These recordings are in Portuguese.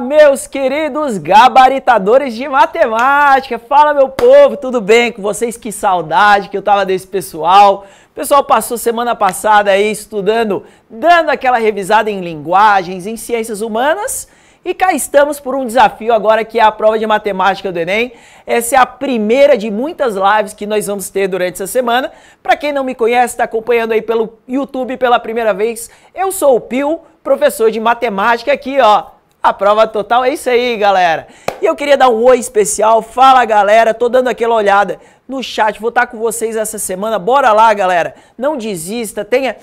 meus queridos gabaritadores de matemática! Fala, meu povo, tudo bem com vocês? Que saudade que eu tava desse pessoal. O pessoal passou semana passada aí estudando, dando aquela revisada em linguagens, em ciências humanas. E cá estamos por um desafio agora que é a prova de matemática do Enem. Essa é a primeira de muitas lives que nós vamos ter durante essa semana. Para quem não me conhece, está acompanhando aí pelo YouTube pela primeira vez, eu sou o Pio, professor de matemática aqui, ó a prova total é isso aí, galera. E eu queria dar um oi especial. Fala, galera. Tô dando aquela olhada no chat. Vou estar tá com vocês essa semana. Bora lá, galera. Não desista. Tenha,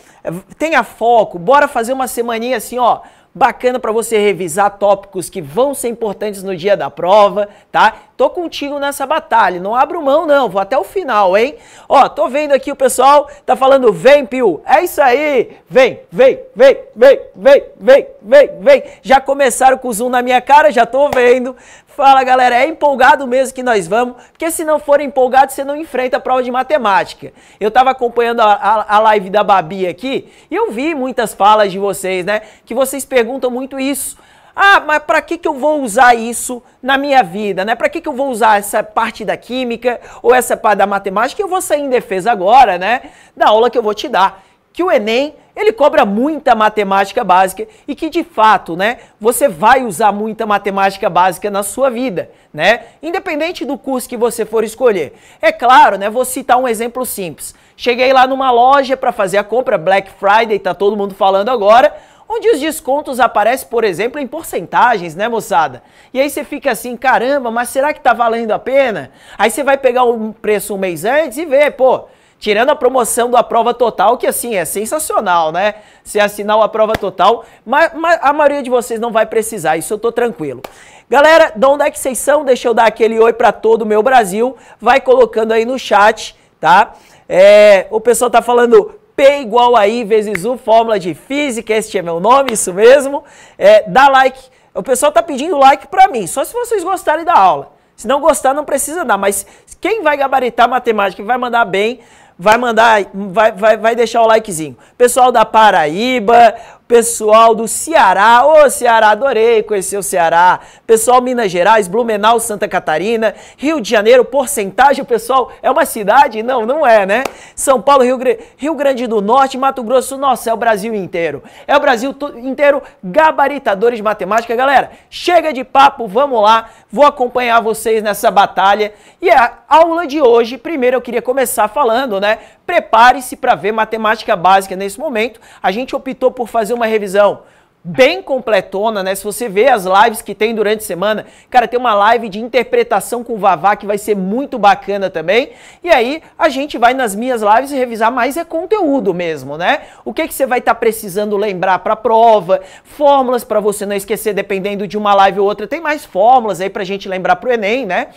tenha foco. Bora fazer uma semaninha assim, ó bacana para você revisar tópicos que vão ser importantes no dia da prova, tá? Tô contigo nessa batalha, não abro mão não, vou até o final, hein? Ó, tô vendo aqui o pessoal, tá falando, vem Pio, é isso aí, vem, vem, vem, vem, vem, vem, vem, vem. Já começaram com o zoom na minha cara, já tô vendo. Fala galera, é empolgado mesmo que nós vamos, porque se não for empolgado você não enfrenta a prova de matemática. Eu estava acompanhando a, a, a, live da Babi aqui e eu vi muitas falas de vocês, né? Que vocês perguntam muito isso. Ah, mas para que, que eu vou usar isso na minha vida, né? Para que, que eu vou usar essa parte da química ou essa parte da matemática? Eu vou sair em defesa agora, né? Da aula que eu vou te dar que o Enem ele cobra muita matemática básica e que de fato, né, você vai usar muita matemática básica na sua vida, né? Independente do curso que você for escolher. É claro, né, vou citar um exemplo simples. Cheguei lá numa loja para fazer a compra Black Friday, tá todo mundo falando agora, onde os descontos aparecem, por exemplo, em porcentagens, né, moçada? E aí você fica assim, caramba, mas será que tá valendo a pena? Aí você vai pegar o preço um mês antes e vê, pô, Tirando a promoção do A Prova Total, que assim, é sensacional, né? Se assinar o A Prova Total, mas, mas, a maioria de vocês não vai precisar, isso eu tô tranquilo. Galera, de onde é que vocês são? Deixa eu dar aquele oi para todo o meu Brasil. Vai colocando aí no chat, tá? É, o pessoal tá falando P igual a I vezes U, fórmula de física, este é meu nome, isso mesmo. É, dá like. O pessoal tá pedindo like para mim, só se vocês gostarem da aula. Se não gostar, não precisa dar, mas quem vai gabaritar matemática e vai mandar bem, vai mandar, vai, vai, vai deixar o likezinho. Pessoal da Paraíba, Pessoal do Ceará, ô Ceará, adorei conhecer o Ceará. Pessoal Minas Gerais, Blumenau, Santa Catarina, Rio de Janeiro, porcentagem, pessoal, é uma cidade? Não, não é, né? São Paulo, Rio, Rio Grande do Norte, Mato Grosso, nossa, é o Brasil inteiro. É o Brasil inteiro, gabaritadores de matemática. Galera, chega de papo, vamos lá, vou acompanhar vocês nessa batalha. E a aula de hoje, primeiro eu queria começar falando, né? prepare-se para ver matemática básica nesse momento. A gente optou por fazer uma revisão bem completona, né? Se você vê as lives que tem durante a semana, cara, tem uma live de interpretação com o Vavá que vai ser muito bacana também. E aí a gente vai nas minhas lives revisar mais é conteúdo mesmo, né? O que que você vai estar tá precisando lembrar para prova, fórmulas para você não esquecer dependendo de uma live ou outra. Tem mais fórmulas aí pra gente lembrar pro ENEM, né?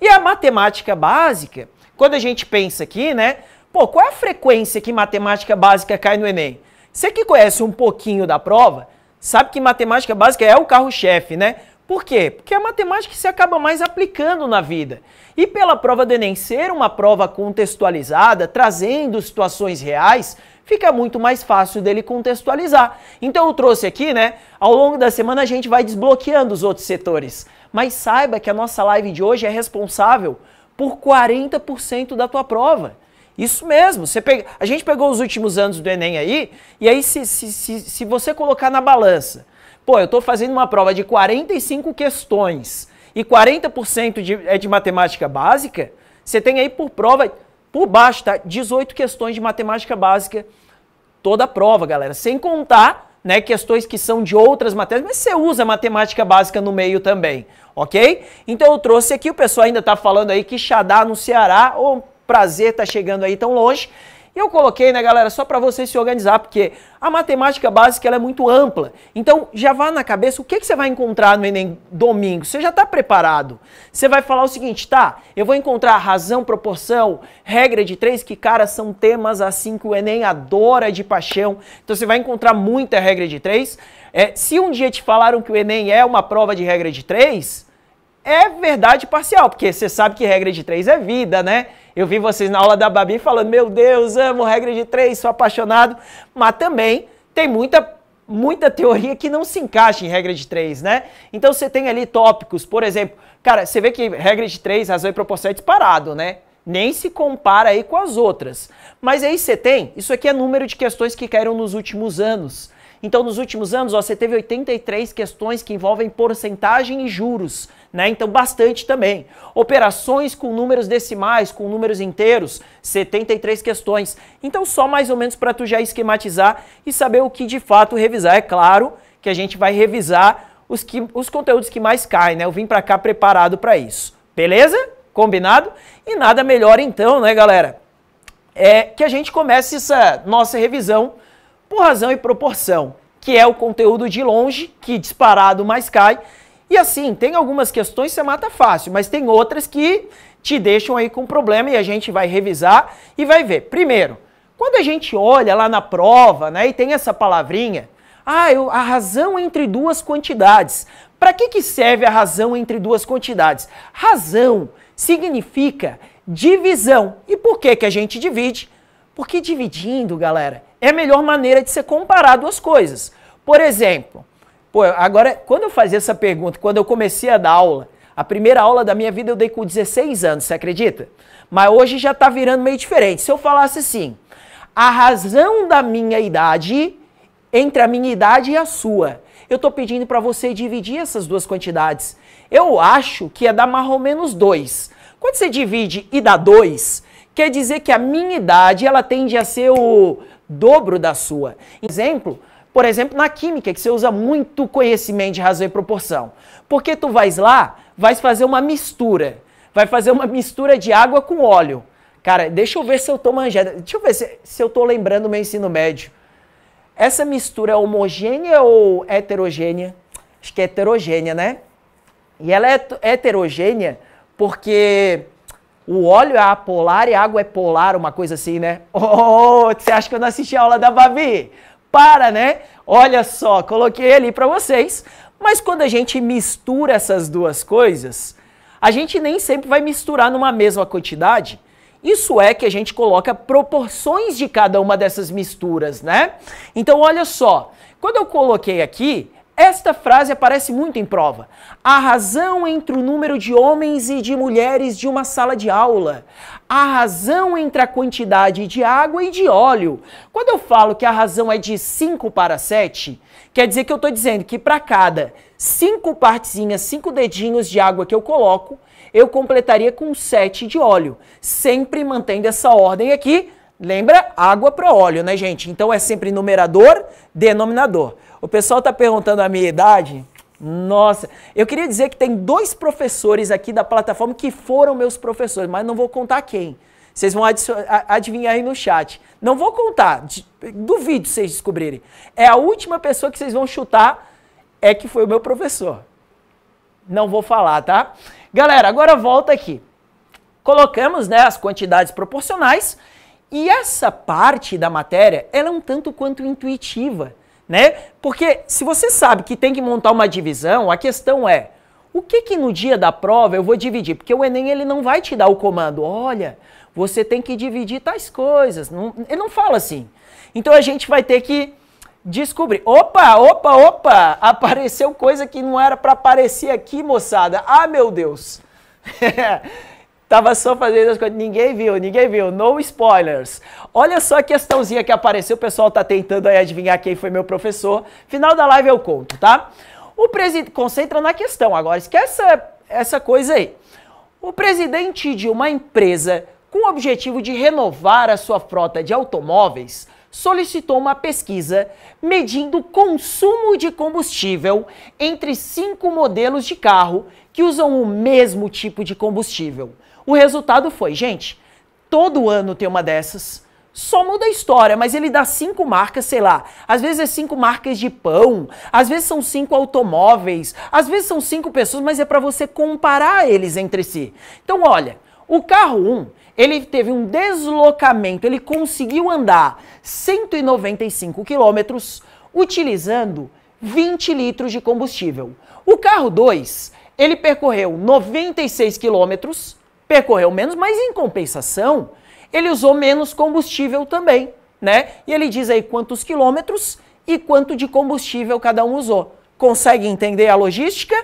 E a matemática básica, quando a gente pensa aqui, né, Pô, qual é a frequência que matemática básica cai no Enem? Você que conhece um pouquinho da prova, sabe que matemática básica é o carro-chefe, né? Por quê? Porque é a matemática que se acaba mais aplicando na vida. E pela prova do Enem ser uma prova contextualizada, trazendo situações reais, fica muito mais fácil dele contextualizar. Então eu trouxe aqui, né? Ao longo da semana a gente vai desbloqueando os outros setores. Mas saiba que a nossa live de hoje é responsável por 40% da tua prova. Isso mesmo. Você pega... A gente pegou os últimos anos do Enem aí, e aí se, se, se, se você colocar na balança, pô, eu estou fazendo uma prova de 45 questões e 40% de, é de matemática básica, você tem aí por prova, por baixo, tá? 18 questões de matemática básica toda a prova, galera. Sem contar né, questões que são de outras matérias, mas você usa matemática básica no meio também, ok? Então eu trouxe aqui, o pessoal ainda está falando aí que Xadá no Ceará, ou prazer estar tá chegando aí tão longe. E eu coloquei, né, galera, só para você se organizar, porque a matemática básica ela é muito ampla. Então, já vá na cabeça o que, que você vai encontrar no Enem domingo. Você já está preparado. Você vai falar o seguinte, tá, eu vou encontrar razão, proporção, regra de três, que, cara, são temas assim que o Enem adora de paixão. Então, você vai encontrar muita regra de três. É, se um dia te falaram que o Enem é uma prova de regra de três, é verdade parcial, porque você sabe que regra de três é vida, né? Eu vi vocês na aula da Babi falando, meu Deus, amo regra de três, sou apaixonado, mas também tem muita muita teoria que não se encaixa em regra de três, né? Então você tem ali tópicos, por exemplo, cara, você vê que regra de três, razão e proporção é disparado, né? Nem se compara aí com as outras. Mas aí você tem, isso aqui é número de questões que caíram nos últimos anos. Então, nos últimos anos, ó, você teve 83 questões que envolvem porcentagem e juros né? Então bastante também. Operações com números decimais, com números inteiros, 73 questões. Então só mais ou menos para tu já esquematizar e saber o que de fato revisar. É claro que a gente vai revisar os, que, os conteúdos que mais caem, né? Eu vim para cá preparado para isso. Beleza? Combinado? E nada melhor então, né, galera? É que a gente comece essa nossa revisão por razão e proporção, que é o conteúdo de longe que disparado mais cai e assim, tem algumas questões que você mata fácil, mas tem outras que te deixam aí com problema e a gente vai revisar e vai ver. Primeiro, quando a gente olha lá na prova, né, e tem essa palavrinha, ah, eu, a razão entre duas quantidades. Para que, que serve a razão entre duas quantidades? Razão significa divisão. E por que, que a gente divide? Porque dividindo, galera, é a melhor maneira de você comparar duas coisas. Por exemplo, Pô, agora, quando eu fazia essa pergunta, quando eu comecei a dar aula, a primeira aula da minha vida eu dei com 16 anos, você acredita? Mas hoje já tá virando meio diferente. Se eu falasse assim, a razão da minha idade entre a minha idade e a sua, eu tô pedindo para você dividir essas duas quantidades. Eu acho que é dar mais ou menos 2. Quando você divide e dá 2, quer dizer que a minha idade ela tende a ser o dobro da sua. Exemplo, por exemplo, na química, que você usa muito conhecimento de razão e proporção. Porque tu vais lá, vais fazer uma mistura. Vai fazer uma mistura de água com óleo. Cara, deixa eu ver se eu tô manjando. Deixa eu ver se, se eu tô lembrando o meu ensino médio. Essa mistura é homogênea ou heterogênea? Acho que é heterogênea, né? E ela é, é heterogênea porque o óleo é apolar e a água é polar, uma coisa assim, né? Oh, você acha que eu não assisti a aula da Babi? para, né? Olha só, coloquei ali para vocês. Mas quando a gente mistura essas duas coisas, a gente nem sempre vai misturar numa mesma quantidade. Isso é que a gente coloca proporções de cada uma dessas misturas, né? Então, olha só, quando eu coloquei aqui, esta frase aparece muito em prova. A razão entre o número de homens e de mulheres de uma sala de aula a razão entre a quantidade de água e de óleo. Quando eu falo que a razão é de 5 para 7, quer dizer que eu estou dizendo que para cada 5 partezinhas, 5 dedinhos de água que eu coloco, eu completaria com 7 de óleo, sempre mantendo essa ordem aqui. Lembra? Água para óleo, né, gente? Então é sempre numerador, denominador. O pessoal está perguntando a minha idade. Nossa, eu queria dizer que tem dois professores aqui da plataforma que foram meus professores, mas não vou contar quem. Vocês vão adivinhar aí no chat. Não vou contar, duvido vocês descobrirem. É a última pessoa que vocês vão chutar é que foi o meu professor. Não vou falar, tá? Galera, agora volta aqui. Colocamos né, as quantidades proporcionais e essa parte da matéria ela é um tanto quanto intuitiva né? Porque se você sabe que tem que montar uma divisão, a questão é, o que que no dia da prova eu vou dividir? Porque o Enem ele não vai te dar o comando, olha, você tem que dividir tais coisas. Não, ele não fala assim. Então a gente vai ter que descobrir. Opa, opa, opa! Apareceu coisa que não era para aparecer aqui, moçada. Ah, meu Deus! Tava só fazendo as coisas, ninguém viu, ninguém viu, no spoilers. Olha só a questãozinha que apareceu, o pessoal tá tentando aí adivinhar quem foi meu professor. Final da live eu conto, tá? O presidente, concentra na questão agora, esquece essa, coisa aí. O presidente de uma empresa com o objetivo de renovar a sua frota de automóveis, solicitou uma pesquisa medindo consumo de combustível entre cinco modelos de carro que usam o mesmo tipo de combustível. O resultado foi, gente, todo ano tem uma dessas. Só muda a história, mas ele dá cinco marcas, sei lá. Às vezes é cinco marcas de pão, às vezes são cinco automóveis, às vezes são cinco pessoas, mas é para você comparar eles entre si. Então, olha, o carro 1, um, ele teve um deslocamento, ele conseguiu andar 195 quilômetros utilizando 20 litros de combustível. O carro 2, ele percorreu 96 quilômetros percorreu menos, mas em compensação, ele usou menos combustível também, né? E ele diz aí quantos quilômetros e quanto de combustível cada um usou. Consegue entender a logística?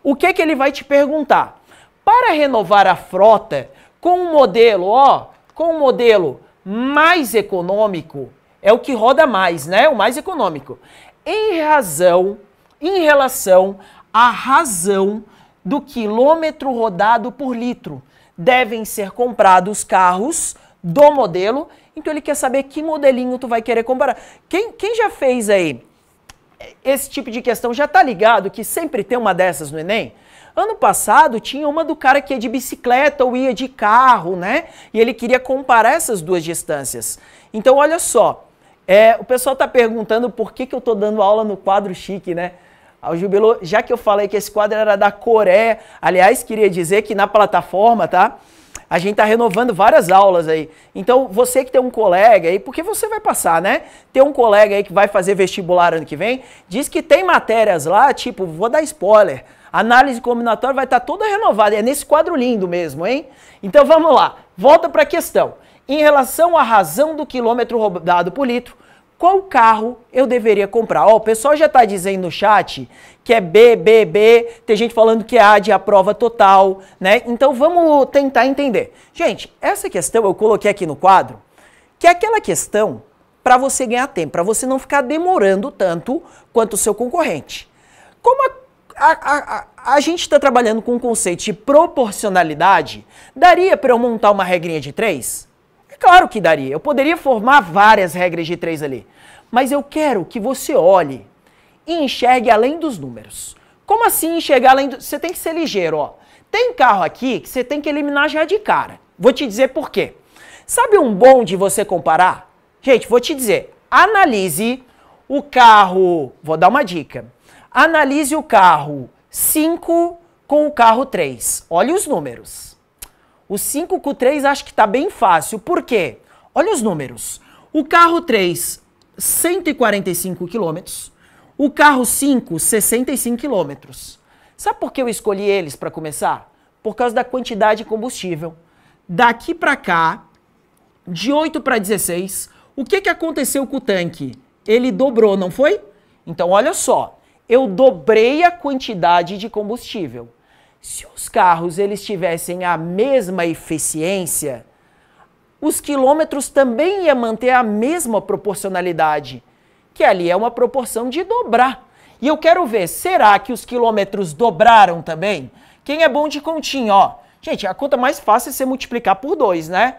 O que que ele vai te perguntar? Para renovar a frota com um modelo, ó, com um modelo mais econômico, é o que roda mais, né? O mais econômico. Em razão, em relação à razão do quilômetro rodado por litro devem ser comprados carros do modelo. Então ele quer saber que modelinho tu vai querer comparar. Quem, quem já fez aí esse tipo de questão já tá ligado que sempre tem uma dessas no Enem? Ano passado tinha uma do cara que ia de bicicleta ou ia de carro, né? E ele queria comparar essas duas distâncias. Então olha só, é, o pessoal tá perguntando por que, que eu tô dando aula no quadro chique, né? ao Jubilo, já que eu falei que esse quadro era da Coreia, aliás, queria dizer que na plataforma, tá? A gente tá renovando várias aulas aí. Então, você que tem um colega aí, porque você vai passar, né? Tem um colega aí que vai fazer vestibular ano que vem, diz que tem matérias lá, tipo, vou dar spoiler. Análise combinatória vai estar tá toda renovada, é nesse quadro lindo mesmo, hein? Então, vamos lá. Volta para a questão. Em relação à razão do quilômetro rodado por litro, qual carro eu deveria comprar? Ó, o pessoal já está dizendo no chat que é BBB, tem gente falando que é A de prova total, né? Então vamos tentar entender. Gente, essa questão eu coloquei aqui no quadro, que é aquela questão para você ganhar tempo, para você não ficar demorando tanto quanto o seu concorrente. Como a a, a, a, a, gente está trabalhando com o conceito de proporcionalidade, daria para eu montar uma regrinha de três? Claro que daria. Eu poderia formar várias regras de três ali. Mas eu quero que você olhe e enxergue além dos números. Como assim enxergar além dos... Você tem que ser ligeiro, ó. Tem carro aqui que você tem que eliminar já de cara. Vou te dizer por quê. Sabe um bom de você comparar? Gente, vou te dizer. Analise o carro... Vou dar uma dica. Analise o carro 5 com o carro 3. Olhe os números. O 5Q3 acho que está bem fácil. Por quê? Olha os números. O carro 3, 145 quilômetros. O carro 5, 65 quilômetros. Sabe por que eu escolhi eles para começar? Por causa da quantidade de combustível. Daqui para cá, de 8 para 16, o que, que aconteceu com o tanque? Ele dobrou, não foi? Então, olha só, eu dobrei a quantidade de combustível. Se os carros eles tivessem a mesma eficiência, os quilômetros também ia manter a mesma proporcionalidade, que ali é uma proporção de dobrar. E eu quero ver, será que os quilômetros dobraram também? Quem é bom de continha, ó. Gente, a conta mais fácil é você multiplicar por 2, né?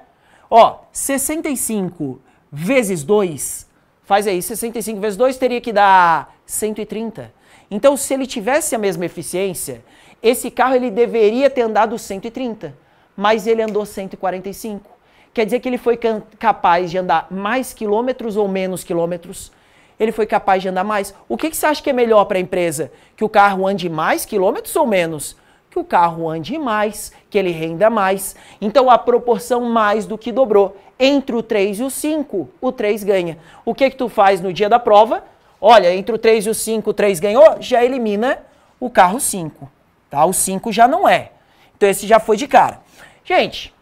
Ó, 65 vezes 2, faz aí, 65 vezes 2 teria que dar 130. Então, se ele tivesse a mesma eficiência, esse carro ele deveria ter andado 130, mas ele andou 145. Quer dizer que ele foi capaz de andar mais quilômetros ou menos quilômetros? Ele foi capaz de andar mais. O que, que você acha que é melhor para a empresa? Que o carro ande mais quilômetros ou menos? Que o carro ande mais, que ele renda mais. Então a proporção mais do que dobrou. Entre o 3 e o 5, o 3 ganha. O que, que tu faz no dia da prova? Olha, entre o 3 e o 5, o 3 ganhou, já elimina o carro 5. Tá? O 5 já não é. Então esse já foi de cara. Gente,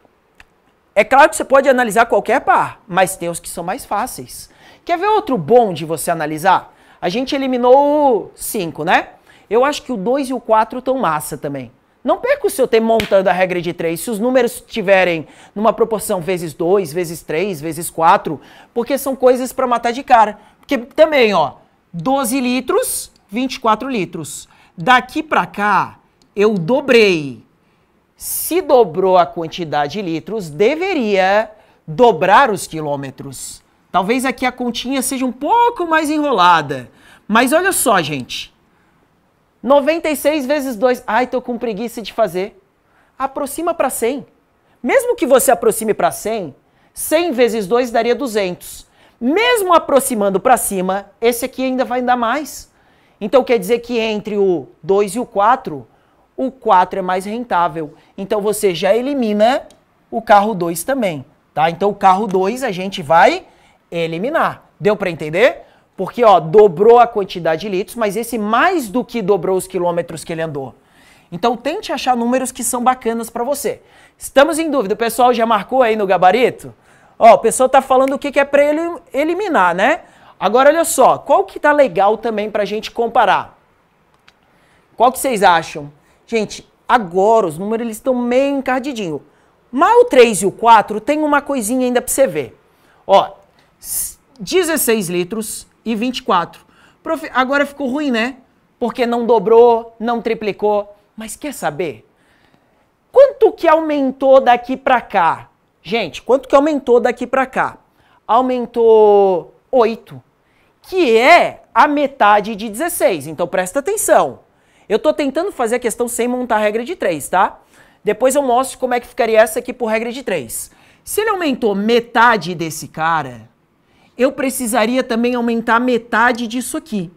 é claro que você pode analisar qualquer par, mas tem os que são mais fáceis. Quer ver outro bom de você analisar? A gente eliminou o 5, né? Eu acho que o 2 e o 4 estão massa também. Não perca o seu tempo montando a regra de 3 se os números tiverem numa proporção vezes 2, vezes 3, vezes 4, porque são coisas para matar de cara. Porque também, ó, 12 litros, 24 litros. Daqui para cá, eu dobrei. Se dobrou a quantidade de litros, deveria dobrar os quilômetros. Talvez aqui a continha seja um pouco mais enrolada. Mas olha só, gente. 96 vezes 2. Ai, tô com preguiça de fazer. Aproxima para 100. Mesmo que você aproxime para 100, 100 vezes 2 daria 200. Mesmo aproximando para cima, esse aqui ainda vai dar mais. Então quer dizer que entre o 2 e o 4, o 4 é mais rentável. Então você já elimina o carro 2 também, tá? Então o carro 2 a gente vai eliminar. Deu para entender? Porque ó, dobrou a quantidade de litros, mas esse mais do que dobrou os quilômetros que ele andou. Então tente achar números que são bacanas para você. Estamos em dúvida, o pessoal já marcou aí no gabarito? Ó, o pessoal tá falando o que, que é para ele eliminar, né? Agora olha só, qual que tá legal também para a gente comparar? Qual que vocês acham? Gente, agora os números eles estão meio encardidinho. Mas o 3 e o 4 tem uma coisinha ainda para você ver. Ó, 16 litros e 24. agora ficou ruim, né? Porque não dobrou, não triplicou. Mas quer saber? Quanto que aumentou daqui para cá? Gente, quanto que aumentou daqui para cá? Aumentou 8, que é a metade de 16. Então presta atenção. Eu estou tentando fazer a questão sem montar a regra de 3, tá? Depois eu mostro como é que ficaria essa aqui por regra de 3. Se ele aumentou metade desse cara, eu precisaria também aumentar metade disso aqui.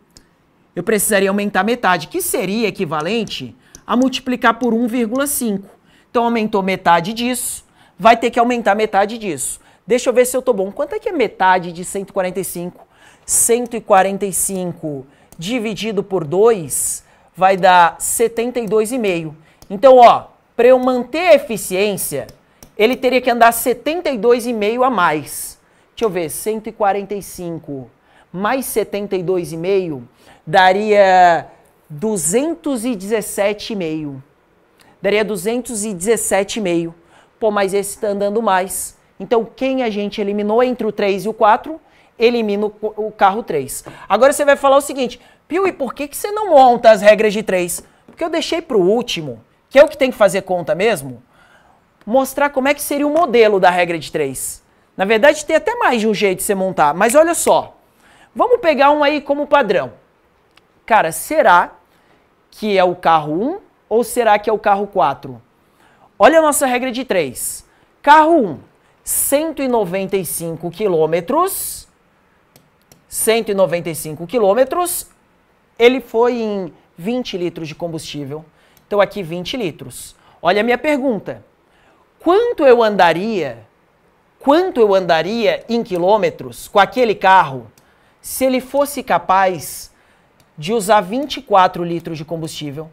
Eu precisaria aumentar metade, que seria equivalente a multiplicar por 1,5. Então aumentou metade disso, vai ter que aumentar metade disso. Deixa eu ver se eu estou bom. Quanto é que é metade de 145? 145 dividido por 2 vai dar 72,5. Então, ó, para eu manter a eficiência, ele teria que andar 72,5 a mais. Deixa eu ver, 145 mais 72,5 daria 217,5. Daria 217,5. Pô, mas esse está andando mais. Então, quem a gente eliminou entre o 3 e o 4, elimina o carro 3. Agora você vai falar o seguinte: Pio, e por que, que você não monta as regras de três? Porque eu deixei para o último, que é o que tem que fazer conta mesmo, mostrar como é que seria o modelo da regra de três. Na verdade, tem até mais de um jeito de você montar, mas olha só. Vamos pegar um aí como padrão. Cara, será que é o carro 1 ou será que é o carro 4? Olha a nossa regra de 3. Carro 1, 195 quilômetros. 195 quilômetros ele foi em 20 litros de combustível. Então aqui 20 litros. Olha a minha pergunta. Quanto eu andaria, quanto eu andaria em quilômetros com aquele carro se ele fosse capaz de usar 24 litros de combustível?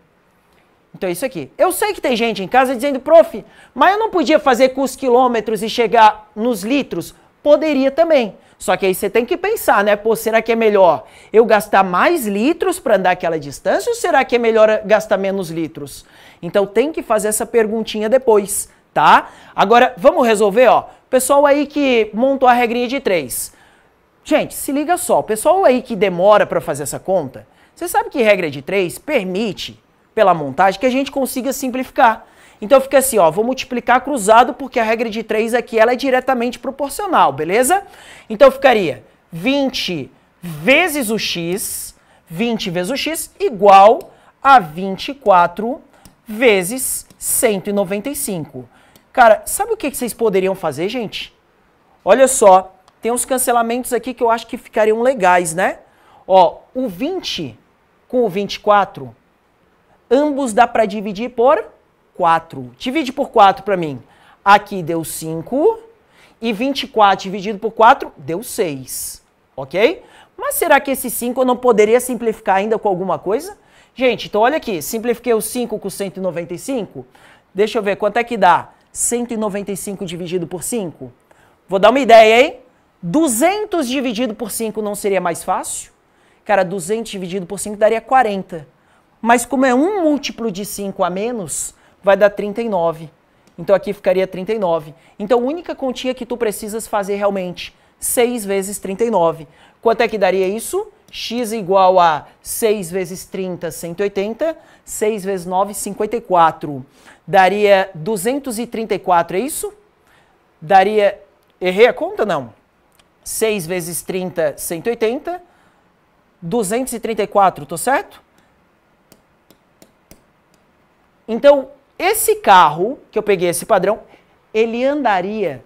Então é isso aqui. Eu sei que tem gente em casa dizendo, prof, mas eu não podia fazer com os quilômetros e chegar nos litros? Poderia também. Só que aí você tem que pensar, né? Pô, será que é melhor eu gastar mais litros para andar aquela distância ou será que é melhor gastar menos litros? Então tem que fazer essa perguntinha depois, tá? Agora, vamos resolver, ó. Pessoal aí que montou a regrinha de 3. Gente, se liga só, o pessoal aí que demora para fazer essa conta, você sabe que regra de 3 permite, pela montagem, que a gente consiga simplificar. Então fica assim, ó, vou multiplicar cruzado porque a regra de 3 aqui ela é diretamente proporcional, beleza? Então ficaria 20 vezes o x, 20 vezes o x igual a 24 vezes 195. Cara, sabe o que vocês poderiam fazer, gente? Olha só, tem uns cancelamentos aqui que eu acho que ficariam legais, né? Ó, o 20 com o 24, ambos dá para dividir por 4. Divide por 4 para mim. Aqui deu 5 e 24 dividido por 4 deu 6, ok? Mas será que esse 5 eu não poderia simplificar ainda com alguma coisa? Gente, então olha aqui, simplifiquei o 5 com 195. Deixa eu ver, quanto é que dá? 195 dividido por 5? Vou dar uma ideia, hein? 200 dividido por 5 não seria mais fácil? Cara, 200 dividido por 5 daria 40. Mas como é um múltiplo de 5 a menos, vai dar 39. Então aqui ficaria 39. Então a única continha que tu precisas fazer realmente, 6 vezes 39. Quanto é que daria isso? x igual a 6 vezes 30, 180, 6 vezes 9, 54. Daria 234, é isso? Daria, errei a conta? Não. 6 vezes 30, 180, 234, tô certo? Então, esse carro, que eu peguei esse padrão, ele andaria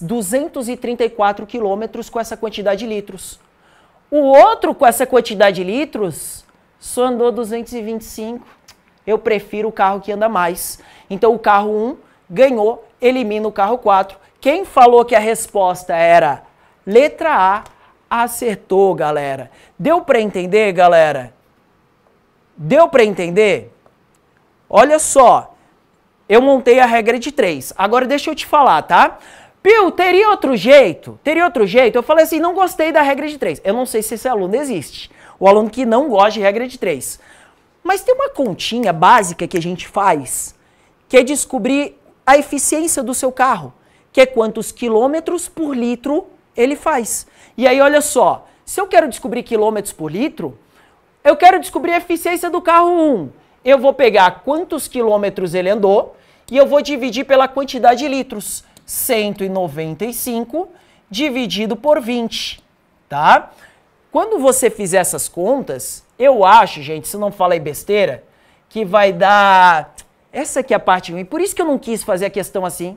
234 quilômetros com essa quantidade de litros. O outro com essa quantidade de litros só andou 225. Eu prefiro o carro que anda mais. Então o carro 1 ganhou, elimina o carro 4. Quem falou que a resposta era letra A, acertou, galera. Deu para entender, galera? Deu para entender? Olha só, eu montei a regra de três. Agora deixa eu te falar, tá? Pio, teria outro jeito? Teria outro jeito? Eu falei assim, não gostei da regra de três. Eu não sei se esse aluno existe. O aluno que não gosta de regra de três. Mas tem uma continha básica que a gente faz, que é descobrir a eficiência do seu carro, que é quantos quilômetros por litro ele faz. E aí, olha só, se eu quero descobrir quilômetros por litro, eu quero descobrir a eficiência do carro 1 eu vou pegar quantos quilômetros ele andou e eu vou dividir pela quantidade de litros. 195 dividido por 20, tá? Quando você fizer essas contas, eu acho, gente, se não falei besteira, que vai dar... Essa aqui é a parte ruim. Por isso que eu não quis fazer a questão assim.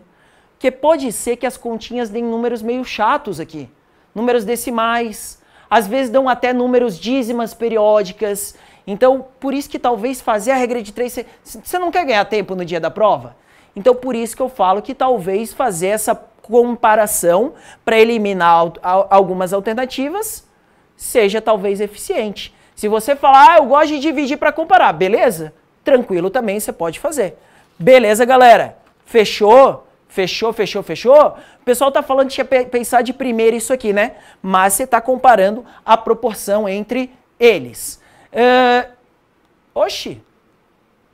Porque pode ser que as continhas deem números meio chatos aqui. Números decimais. Às vezes dão até números dízimas periódicas. Então, por isso que talvez fazer a regra de três, você não quer ganhar tempo no dia da prova? Então, por isso que eu falo que talvez fazer essa comparação para eliminar algumas alternativas seja talvez eficiente. Se você falar, ah, eu gosto de dividir para comparar, beleza? Tranquilo também você pode fazer. Beleza, galera? Fechou? Fechou, fechou, fechou? O pessoal está falando de pensar de primeiro isso aqui, né? Mas você está comparando a proporção entre eles. É... Oxi!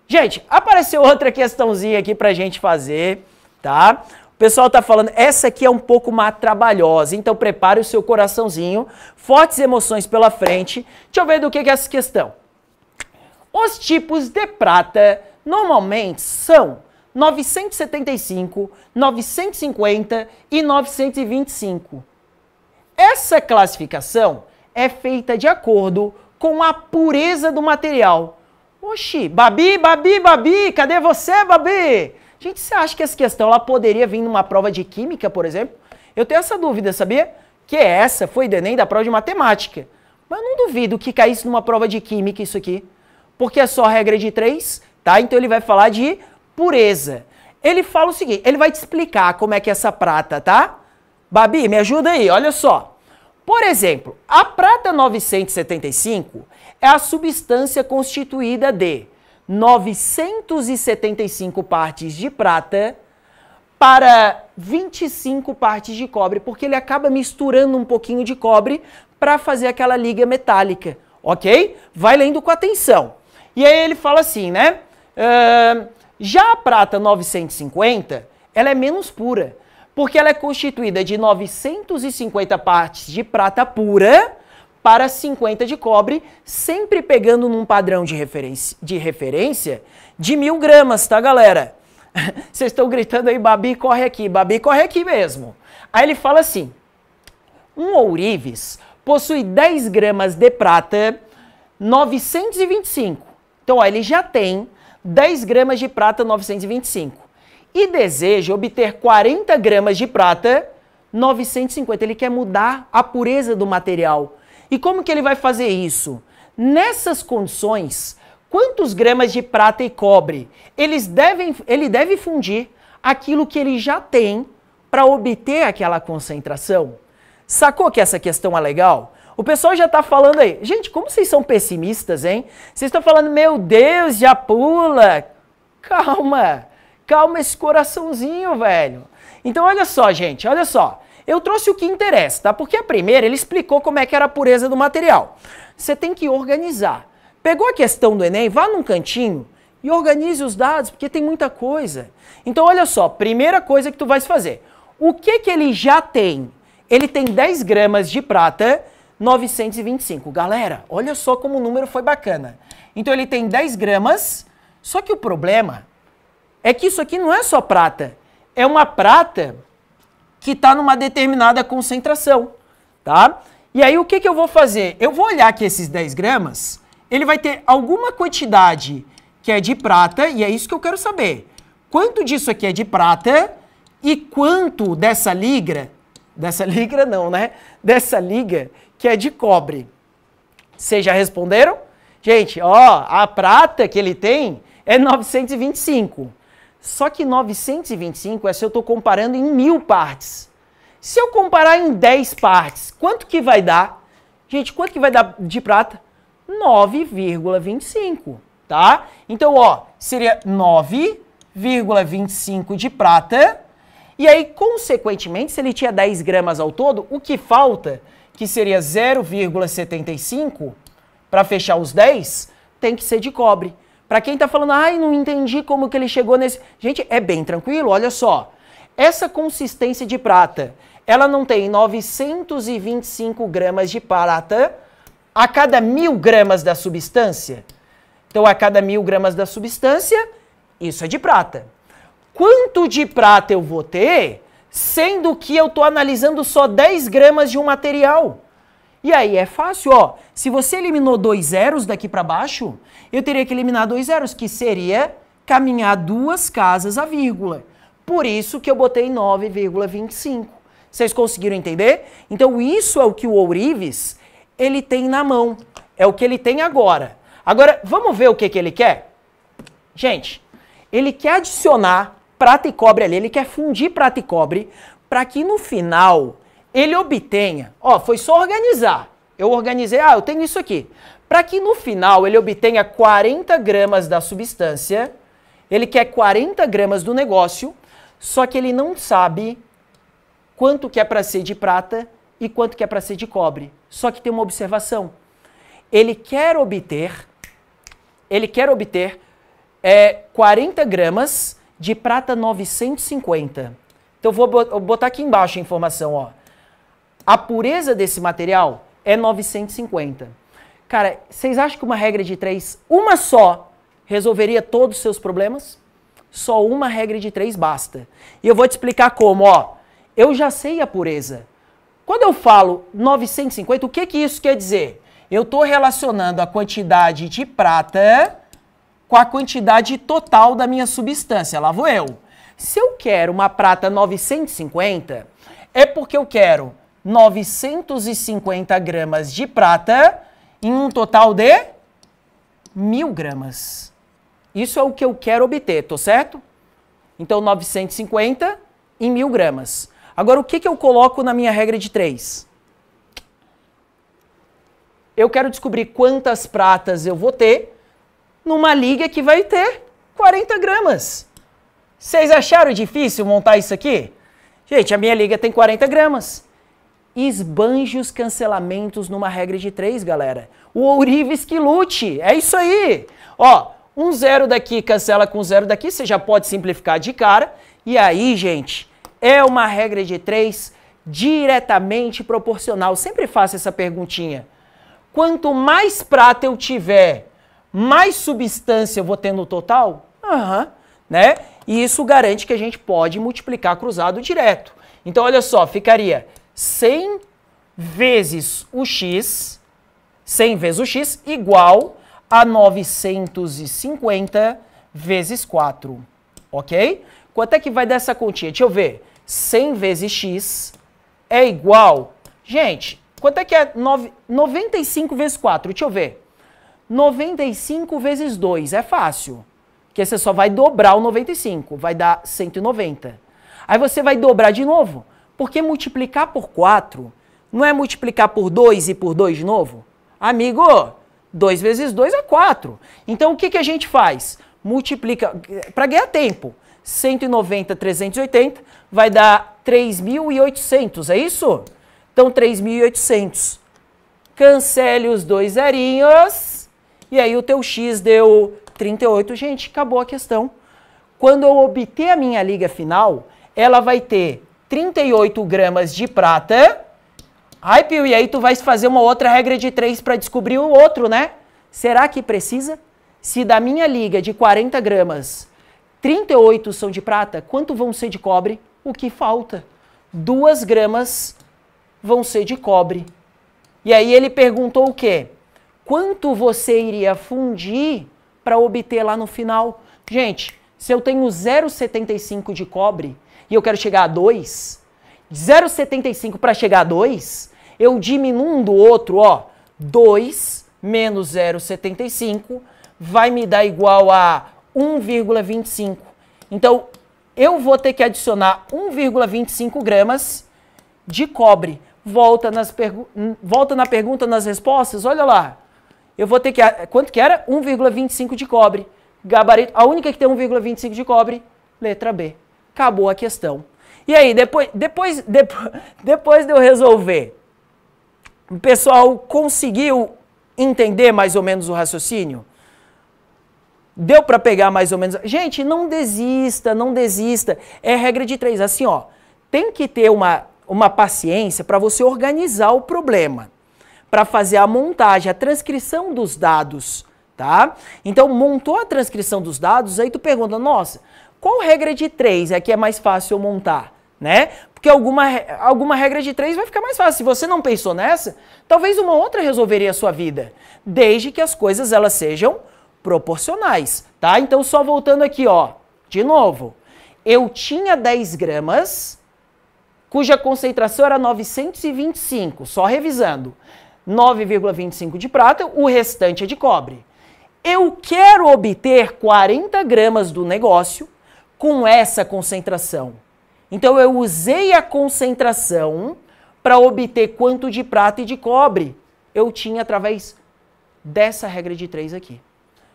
Gente, apareceu outra questãozinha aqui pra gente fazer, tá? O pessoal tá falando, essa aqui é um pouco mais trabalhosa, então prepare o seu coraçãozinho, fortes emoções pela frente. Deixa eu ver do que é essa questão. Os tipos de prata normalmente são 975, 950 e 925. Essa classificação é feita de acordo com a pureza do material. Oxi, Babi, Babi, Babi, cadê você, Babi? Gente, você acha que essa questão ela poderia vir numa prova de química, por exemplo? Eu tenho essa dúvida, sabia? Que é essa foi do Enem da prova de matemática. Mas eu não duvido que caísse numa prova de química isso aqui. Porque é só regra de três, tá? Então ele vai falar de pureza. Ele fala o seguinte, ele vai te explicar como é que é essa prata, tá? Babi, me ajuda aí, olha só. Por exemplo, a prata 975 é a substância constituída de 975 partes de prata para 25 partes de cobre, porque ele acaba misturando um pouquinho de cobre para fazer aquela liga metálica, ok? Vai lendo com atenção. E aí ele fala assim, né? Uh, já a prata 950, ela é menos pura. Porque ela é constituída de 950 partes de prata pura para 50 de cobre, sempre pegando num padrão de referência de, referência de mil gramas, tá, galera? Vocês estão gritando aí, Babi, corre aqui, Babi, corre aqui mesmo. Aí ele fala assim: um ourives possui 10 gramas de prata, 925. Então, ó, ele já tem 10 gramas de prata, 925 e deseja obter 40 gramas de prata, 950. Ele quer mudar a pureza do material. E como que ele vai fazer isso? Nessas condições, quantos gramas de prata e cobre eles devem, ele deve fundir aquilo que ele já tem para obter aquela concentração? Sacou que essa questão é legal? O pessoal já está falando aí. Gente, como vocês são pessimistas, hein? Vocês estão falando, meu Deus, já pula. Calma. Calma esse coraçãozinho, velho. Então olha só, gente, olha só. Eu trouxe o que interessa, tá? Porque a primeira ele explicou como é que era a pureza do material. Você tem que organizar. Pegou a questão do Enem, vá num cantinho e organize os dados, porque tem muita coisa. Então olha só, primeira coisa que tu vais fazer. O que que ele já tem? Ele tem 10 gramas de prata, 925. Galera, olha só como o número foi bacana. Então ele tem 10 gramas, só que o problema é que isso aqui não é só prata, é uma prata que está numa determinada concentração, tá? E aí o que, que eu vou fazer? Eu vou olhar aqui esses 10 gramas, ele vai ter alguma quantidade que é de prata, e é isso que eu quero saber. Quanto disso aqui é de prata e quanto dessa ligra, dessa ligra não, né? Dessa liga que é de cobre. Vocês já responderam? Gente, ó, a prata que ele tem é 925. Só que 925 é se eu estou comparando em mil partes. Se eu comparar em 10 partes, quanto que vai dar? Gente, quanto que vai dar de prata? 9,25, tá? Então, ó, seria 9,25 de prata. E aí, consequentemente, se ele tinha 10 gramas ao todo, o que falta, que seria 0,75, para fechar os 10, tem que ser de cobre. Para quem está falando, ai, não entendi como que ele chegou nesse. Gente, é bem tranquilo, olha só. Essa consistência de prata, ela não tem 925 gramas de prata a cada mil gramas da substância? Então, a cada mil gramas da substância, isso é de prata. Quanto de prata eu vou ter, sendo que eu estou analisando só 10 gramas de um material? E aí é fácil, ó. Se você eliminou dois zeros daqui para baixo, eu teria que eliminar dois zeros, que seria caminhar duas casas a vírgula. Por isso que eu botei 9,25. Vocês conseguiram entender? Então isso é o que o ourives ele tem na mão. É o que ele tem agora. Agora, vamos ver o que, que ele quer? Gente, ele quer adicionar prata e cobre ali, ele quer fundir prata e cobre para que no final ele obtenha, ó, foi só organizar. Eu organizei, ah, eu tenho isso aqui. Para que no final ele obtenha 40 gramas da substância, ele quer 40 gramas do negócio, só que ele não sabe quanto que é para ser de prata e quanto que é para ser de cobre. Só que tem uma observação. Ele quer obter, ele quer obter é, 40 gramas de prata 950. Então vou botar aqui embaixo a informação, ó. A pureza desse material é 950. Cara, vocês acham que uma regra de três, uma só, resolveria todos os seus problemas? Só uma regra de três basta. E eu vou te explicar como, ó. Eu já sei a pureza. Quando eu falo 950, o que que isso quer dizer? Eu estou relacionando a quantidade de prata com a quantidade total da minha substância. Lá vou eu. Se eu quero uma prata 950, é porque eu quero 950 gramas de prata em um total de mil gramas. Isso é o que eu quero obter, tô certo? Então, 950 em mil gramas. Agora, o que, que eu coloco na minha regra de 3? Eu quero descobrir quantas pratas eu vou ter numa liga que vai ter 40 gramas. Vocês acharam difícil montar isso aqui? Gente, a minha liga tem 40 gramas esbanje os cancelamentos numa regra de três, galera. O Ourives que lute, é isso aí. Ó, um zero daqui cancela com um zero daqui, você já pode simplificar de cara. E aí, gente, é uma regra de três diretamente proporcional. Sempre faço essa perguntinha. Quanto mais prata eu tiver, mais substância eu vou ter no total? Aham, uhum, né? E isso garante que a gente pode multiplicar cruzado direto. Então, olha só, ficaria 100 vezes o x, 100 vezes o x, igual a 950 vezes 4, ok? Quanto é que vai dar essa continha? Deixa eu ver. 100 vezes x é igual... Gente, quanto é que é 9, 95 vezes 4? Deixa eu ver. 95 vezes 2 é fácil, porque você só vai dobrar o 95, vai dar 190. Aí você vai dobrar de novo, porque multiplicar por 4 não é multiplicar por 2 e por 2 de novo? Amigo, 2 vezes 2 é 4. Então o que, que a gente faz? Multiplica, para ganhar tempo, 190, 380 vai dar 3.800, é isso? Então 3.800. Cancele os dois zerinhos e aí o teu x deu 38. Gente, acabou a questão. Quando eu obter a minha liga final, ela vai ter 38 gramas de prata. Ai, Pio, e aí tu vai fazer uma outra regra de três para descobrir o outro, né? Será que precisa? Se da minha liga de 40 gramas, 38 são de prata, quanto vão ser de cobre? O que falta? 2 gramas vão ser de cobre. E aí ele perguntou o quê? Quanto você iria fundir para obter lá no final? Gente, se eu tenho 0,75 de cobre, e eu quero chegar a 2, 0,75 para chegar a 2, eu diminuo um do outro, ó, 2 menos 0,75 vai me dar igual a 1,25. Então, eu vou ter que adicionar 1,25 gramas de cobre. Volta, nas volta na pergunta, nas respostas, olha lá. Eu vou ter que... Quanto que era? 1,25 de cobre. Gabarito, a única que tem 1,25 de cobre, letra B acabou a questão. E aí, depois, depois, depois, depois de eu resolver, o pessoal conseguiu entender mais ou menos o raciocínio? Deu para pegar mais ou menos. Gente, não desista, não desista. É regra de três. Assim, ó, tem que ter uma, uma paciência para você organizar o problema, para fazer a montagem, a transcrição dos dados, tá? Então, montou a transcrição dos dados, aí tu pergunta, nossa, qual regra de três é que é mais fácil montar, né? Porque alguma, alguma regra de três vai ficar mais fácil. Se você não pensou nessa, talvez uma outra resolveria a sua vida, desde que as coisas elas sejam proporcionais, tá? Então só voltando aqui, ó, de novo. Eu tinha 10 gramas, cuja concentração era 925, só revisando. 9,25 de prata, o restante é de cobre. Eu quero obter 40 gramas do negócio com essa concentração. Então eu usei a concentração para obter quanto de prata e de cobre eu tinha através dessa regra de três aqui.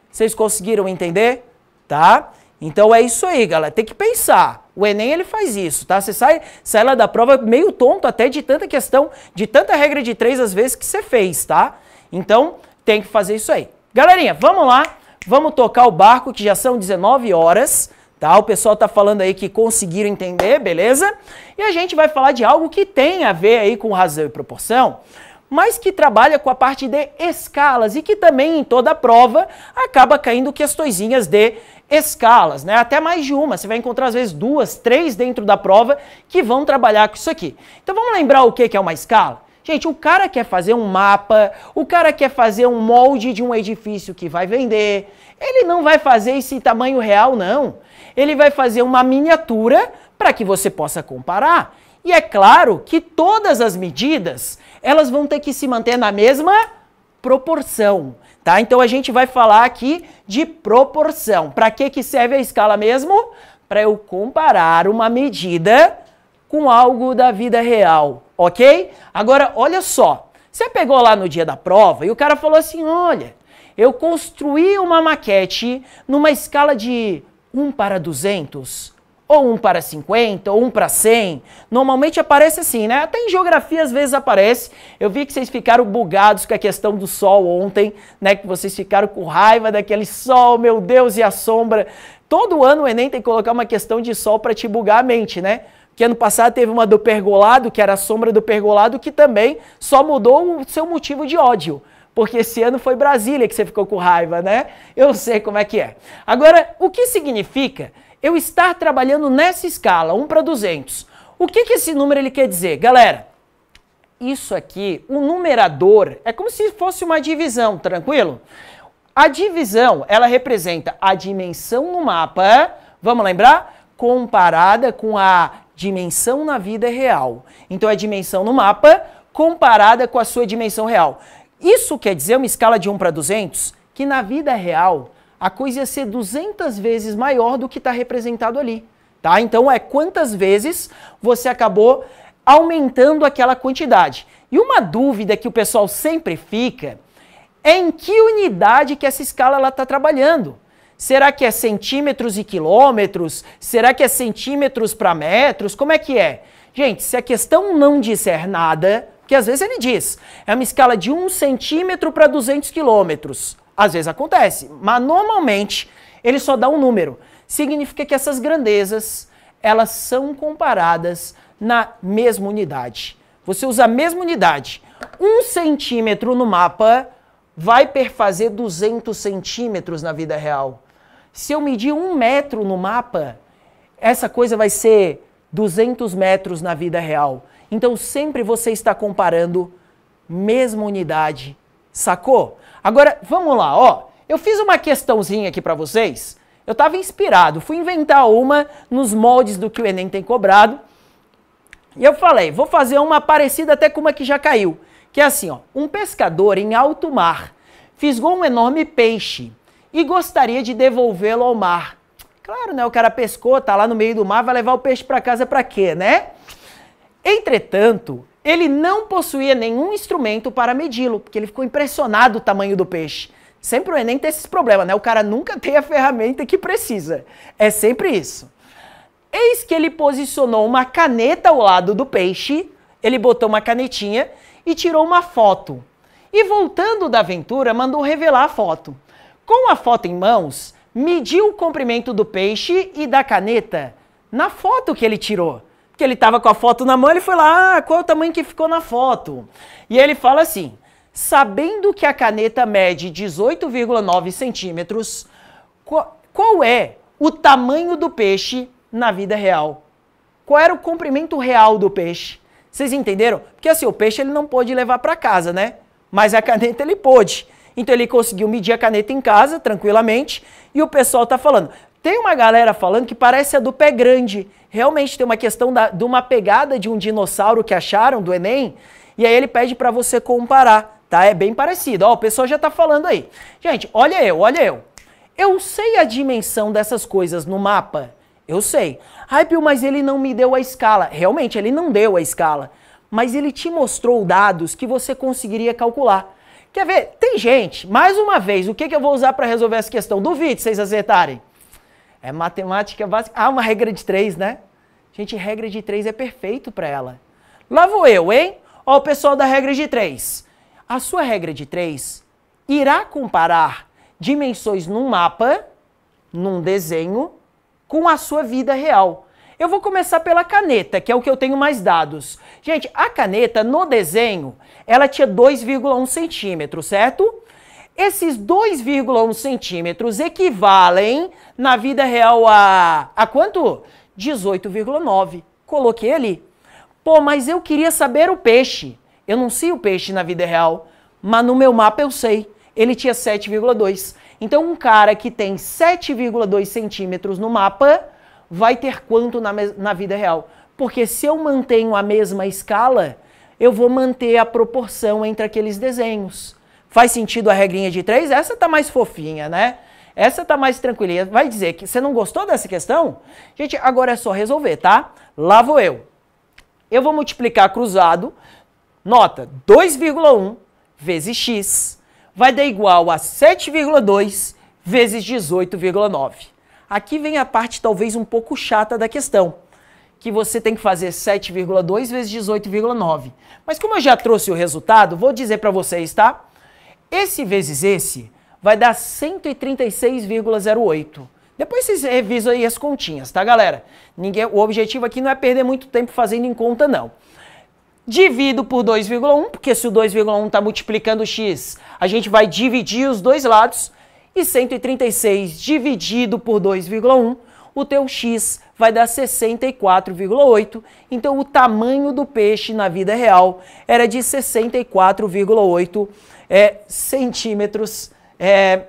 Vocês conseguiram entender? Tá? Então é isso aí, galera. Tem que pensar. O Enem ele faz isso, tá? Você sai, sai lá da prova meio tonto até de tanta questão, de tanta regra de três às vezes que você fez, tá? Então tem que fazer isso aí. Galerinha, vamos lá. Vamos tocar o barco que já são 19 horas. Tá? O pessoal tá falando aí que conseguiram entender, beleza? E a gente vai falar de algo que tem a ver aí com razão e proporção, mas que trabalha com a parte de escalas e que também em toda a prova acaba caindo questõezinhas de escalas, né? Até mais de uma. Você vai encontrar às vezes duas, três dentro da prova que vão trabalhar com isso aqui. Então vamos lembrar o que que é uma escala? Gente, o cara quer fazer um mapa, o cara quer fazer um molde de um edifício que vai vender. Ele não vai fazer esse tamanho real, não ele vai fazer uma miniatura para que você possa comparar. E é claro que todas as medidas, elas vão ter que se manter na mesma proporção, tá? Então a gente vai falar aqui de proporção. Para que que serve a escala mesmo? Para eu comparar uma medida com algo da vida real, OK? Agora olha só. Você pegou lá no dia da prova e o cara falou assim: "Olha, eu construí uma maquete numa escala de um para 200, ou um para 50, ou um para 100. Normalmente aparece assim, né? Até em geografia às vezes aparece. Eu vi que vocês ficaram bugados com a questão do sol ontem, né? Que vocês ficaram com raiva daquele sol, meu Deus, e a sombra. Todo ano o Enem tem que colocar uma questão de sol para te bugar a mente, né? Porque ano passado teve uma do pergolado, que era a sombra do pergolado, que também só mudou o seu motivo de ódio porque esse ano foi Brasília que você ficou com raiva, né? Eu sei como é que é. Agora, o que significa eu estar trabalhando nessa escala, 1 para 200? O que, que esse número ele quer dizer? Galera, isso aqui, o numerador, é como se fosse uma divisão, tranquilo? A divisão, ela representa a dimensão no mapa, vamos lembrar? Comparada com a dimensão na vida real. Então, a é dimensão no mapa comparada com a sua dimensão real. Isso quer dizer uma escala de 1 para 200 que na vida real a coisa ia ser 200 vezes maior do que está representado ali. Tá? Então é quantas vezes você acabou aumentando aquela quantidade. E uma dúvida que o pessoal sempre fica é em que unidade que essa escala está trabalhando. Será que é centímetros e quilômetros? Será que é centímetros para metros? Como é que é? Gente, se a questão não disser nada, que às vezes ele diz, é uma escala de 1 centímetro para 200 quilômetros. Às vezes acontece, mas normalmente ele só dá um número. Significa que essas grandezas, elas são comparadas na mesma unidade. Você usa a mesma unidade. Um centímetro no mapa vai perfazer 200 centímetros na vida real. Se eu medir um metro no mapa, essa coisa vai ser 200 metros na vida real. Então sempre você está comparando mesma unidade, sacou? Agora, vamos lá, ó. Eu fiz uma questãozinha aqui para vocês. Eu estava inspirado, fui inventar uma nos moldes do que o Enem tem cobrado. E eu falei, vou fazer uma parecida até com uma que já caiu. Que é assim, ó, um pescador em alto mar fisgou um enorme peixe e gostaria de devolvê-lo ao mar. Claro, né? O cara pescou, tá lá no meio do mar, vai levar o peixe para casa para quê, né? Entretanto, ele não possuía nenhum instrumento para medi-lo, porque ele ficou impressionado o tamanho do peixe. Sempre o Enem tem esses problemas, né? O cara nunca tem a ferramenta que precisa. É sempre isso. Eis que ele posicionou uma caneta ao lado do peixe, ele botou uma canetinha e tirou uma foto. E voltando da aventura, mandou revelar a foto. Com a foto em mãos, mediu o comprimento do peixe e da caneta na foto que ele tirou que ele estava com a foto na mão, ele foi lá, ah, qual é o tamanho que ficou na foto? E ele fala assim, sabendo que a caneta mede 18,9 centímetros, qual, qual é o tamanho do peixe na vida real? Qual era o comprimento real do peixe? Vocês entenderam? Porque assim, o peixe ele não pôde levar para casa, né? Mas a caneta ele pôde. Então ele conseguiu medir a caneta em casa, tranquilamente, e o pessoal está falando, tem uma galera falando que parece a do pé grande. Realmente tem uma questão da, de uma pegada de um dinossauro que acharam do Enem, e aí ele pede para você comparar, tá? É bem parecido. Ó, o pessoal já tá falando aí. Gente, olha eu, olha eu. Eu sei a dimensão dessas coisas no mapa. Eu sei. Ai, Pio, mas ele não me deu a escala. Realmente, ele não deu a escala. Mas ele te mostrou dados que você conseguiria calcular. Quer ver? Tem gente, mais uma vez, o que, que eu vou usar para resolver essa questão? Duvide vocês acertarem. É matemática básica. Ah, uma regra de três, né? Gente, regra de três é perfeito para ela. Lá vou eu, hein? Ó, o pessoal da regra de três. A sua regra de três irá comparar dimensões num mapa, num desenho, com a sua vida real. Eu vou começar pela caneta, que é o que eu tenho mais dados. Gente, a caneta no desenho, ela tinha 2,1 centímetros, certo? Esses 2,1 centímetros equivalem, na vida real, a, a quanto? 18,9. Coloquei ali. Pô, mas eu queria saber o peixe. Eu não sei o peixe na vida real, mas no meu mapa eu sei. Ele tinha 7,2. Então, um cara que tem 7,2 centímetros no mapa vai ter quanto na, na vida real? Porque se eu mantenho a mesma escala, eu vou manter a proporção entre aqueles desenhos. Faz sentido a regrinha de três? Essa tá mais fofinha, né? Essa tá mais tranquilinha. Vai dizer que você não gostou dessa questão? Gente, agora é só resolver, tá? Lá vou eu. Eu vou multiplicar cruzado, nota 2,1 vezes x vai dar igual a 7,2 vezes 18,9. Aqui vem a parte talvez um pouco chata da questão, que você tem que fazer 7,2 vezes 18,9. Mas como eu já trouxe o resultado, vou dizer para vocês, tá? Esse vezes esse vai dar 136,08. Depois vocês revisam aí as continhas, tá, galera? Ninguém, o objetivo aqui não é perder muito tempo fazendo em conta, não. Divido por 2,1, porque se o 2,1 está multiplicando o x, a gente vai dividir os dois lados. E 136 dividido por 2,1, o teu x vai dar 64,8. Então o tamanho do peixe na vida real era de 64,8 é, centímetros é,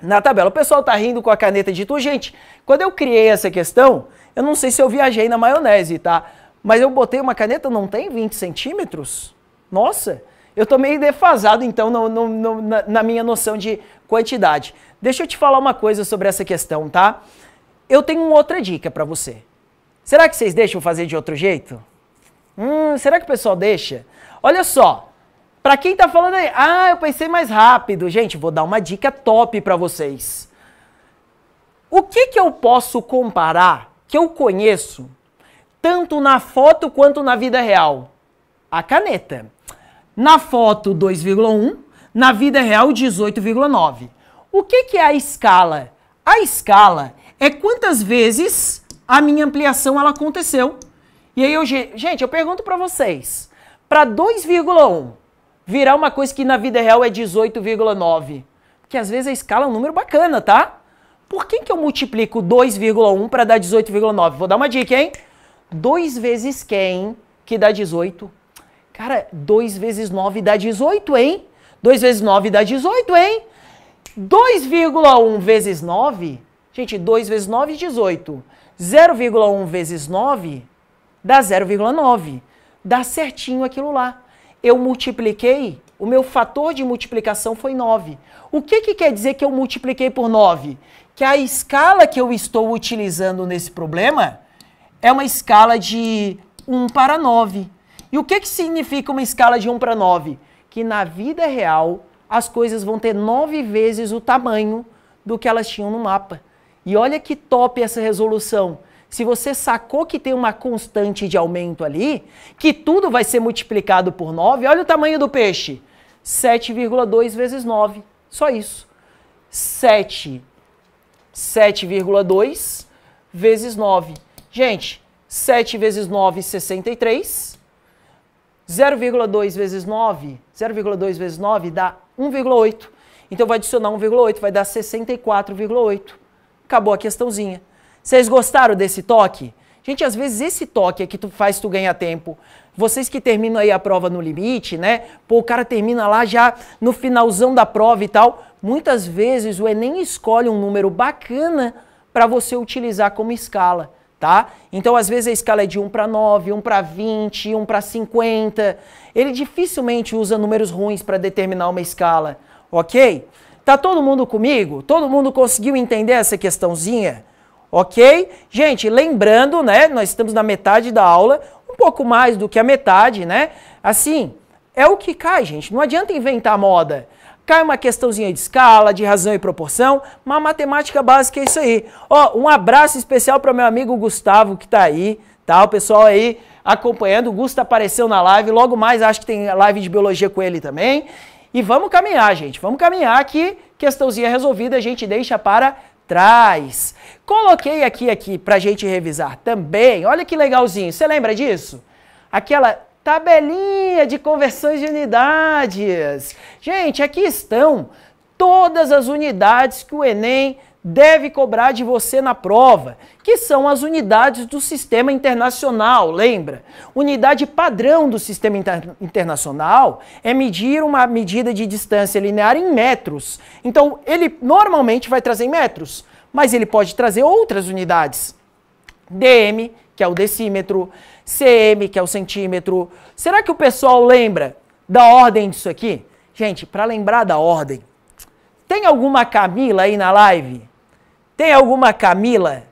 na tabela. O pessoal tá rindo com a caneta de tu. Gente, quando eu criei essa questão, eu não sei se eu viajei na maionese, tá? Mas eu botei uma caneta, não tem 20 centímetros? Nossa, eu tô meio defasado então no, no, no, na, na minha noção de quantidade. Deixa eu te falar uma coisa sobre essa questão, tá? Eu tenho outra dica para você. Será que vocês deixam fazer de outro jeito? Hum, será que o pessoal deixa? Olha só, para quem tá falando aí, ah, eu pensei mais rápido. Gente, vou dar uma dica top para vocês. O que que eu posso comparar que eu conheço tanto na foto quanto na vida real? A caneta. Na foto 2,1, na vida real 18,9. O que que é a escala? A escala é quantas vezes a minha ampliação ela aconteceu. E aí eu, gente, eu pergunto para vocês, para 2,1 virar uma coisa que na vida real é 18,9. Porque às vezes a escala é um número bacana, tá? Por que, que eu multiplico 2,1 para dar 18,9? Vou dar uma dica, hein? 2 vezes quem que dá 18? Cara, 2 vezes 9 dá 18, hein? 2 vezes 9 dá 18, hein? 2,1 vezes 9, gente, 2 vezes 9 é 18. 0,1 vezes 9 dá 0,9. Dá certinho aquilo lá eu multipliquei, o meu fator de multiplicação foi 9. O que, que quer dizer que eu multipliquei por 9? Que a escala que eu estou utilizando nesse problema é uma escala de 1 para 9. E o que, que significa uma escala de 1 para 9? Que na vida real as coisas vão ter 9 vezes o tamanho do que elas tinham no mapa. E olha que top essa resolução se você sacou que tem uma constante de aumento ali, que tudo vai ser multiplicado por 9, olha o tamanho do peixe: 7,2 vezes 9. Só isso. 7, 7,2 vezes 9. Gente, 7 vezes 9, 63. 0,2 vezes 9, 0,2 vezes 9 dá 1,8. Então vai adicionar 1,8, vai dar 64,8. Acabou a questãozinha. Vocês gostaram desse toque? Gente, às vezes esse toque é que tu faz tu ganha tempo. Vocês que terminam aí a prova no limite, né? Pô, o cara termina lá já no finalzão da prova e tal. Muitas vezes o Enem escolhe um número bacana para você utilizar como escala, tá? Então, às vezes a escala é de 1 para 9, 1 para 20, 1 para 50. Ele dificilmente usa números ruins para determinar uma escala, ok? Tá todo mundo comigo? Todo mundo conseguiu entender essa questãozinha? ok? Gente, lembrando, né? Nós estamos na metade da aula, um pouco mais do que a metade, né? Assim, é o que cai, gente. Não adianta inventar moda. Cai uma questãozinha de escala, de razão e proporção, mas matemática básica é isso aí. Ó, um abraço especial para meu amigo Gustavo que está aí, tá? O pessoal aí acompanhando. O Gustavo apareceu na live, logo mais acho que tem live de biologia com ele também. E vamos caminhar, gente. Vamos caminhar que questãozinha resolvida a gente deixa para Coloquei aqui, aqui para a gente revisar também. Olha que legalzinho. Você lembra disso? Aquela tabelinha de conversões de unidades. Gente, aqui estão todas as unidades que o Enem deve cobrar de você na prova, que são as unidades do sistema internacional, lembra? Unidade padrão do sistema inter internacional é medir uma medida de distância linear em metros. Então, ele normalmente vai trazer em metros, mas ele pode trazer outras unidades. DM, que é o decímetro, CM, que é o centímetro. Será que o pessoal lembra da ordem disso aqui? Gente, para lembrar da ordem, tem alguma Camila aí na live? Tem alguma Camila?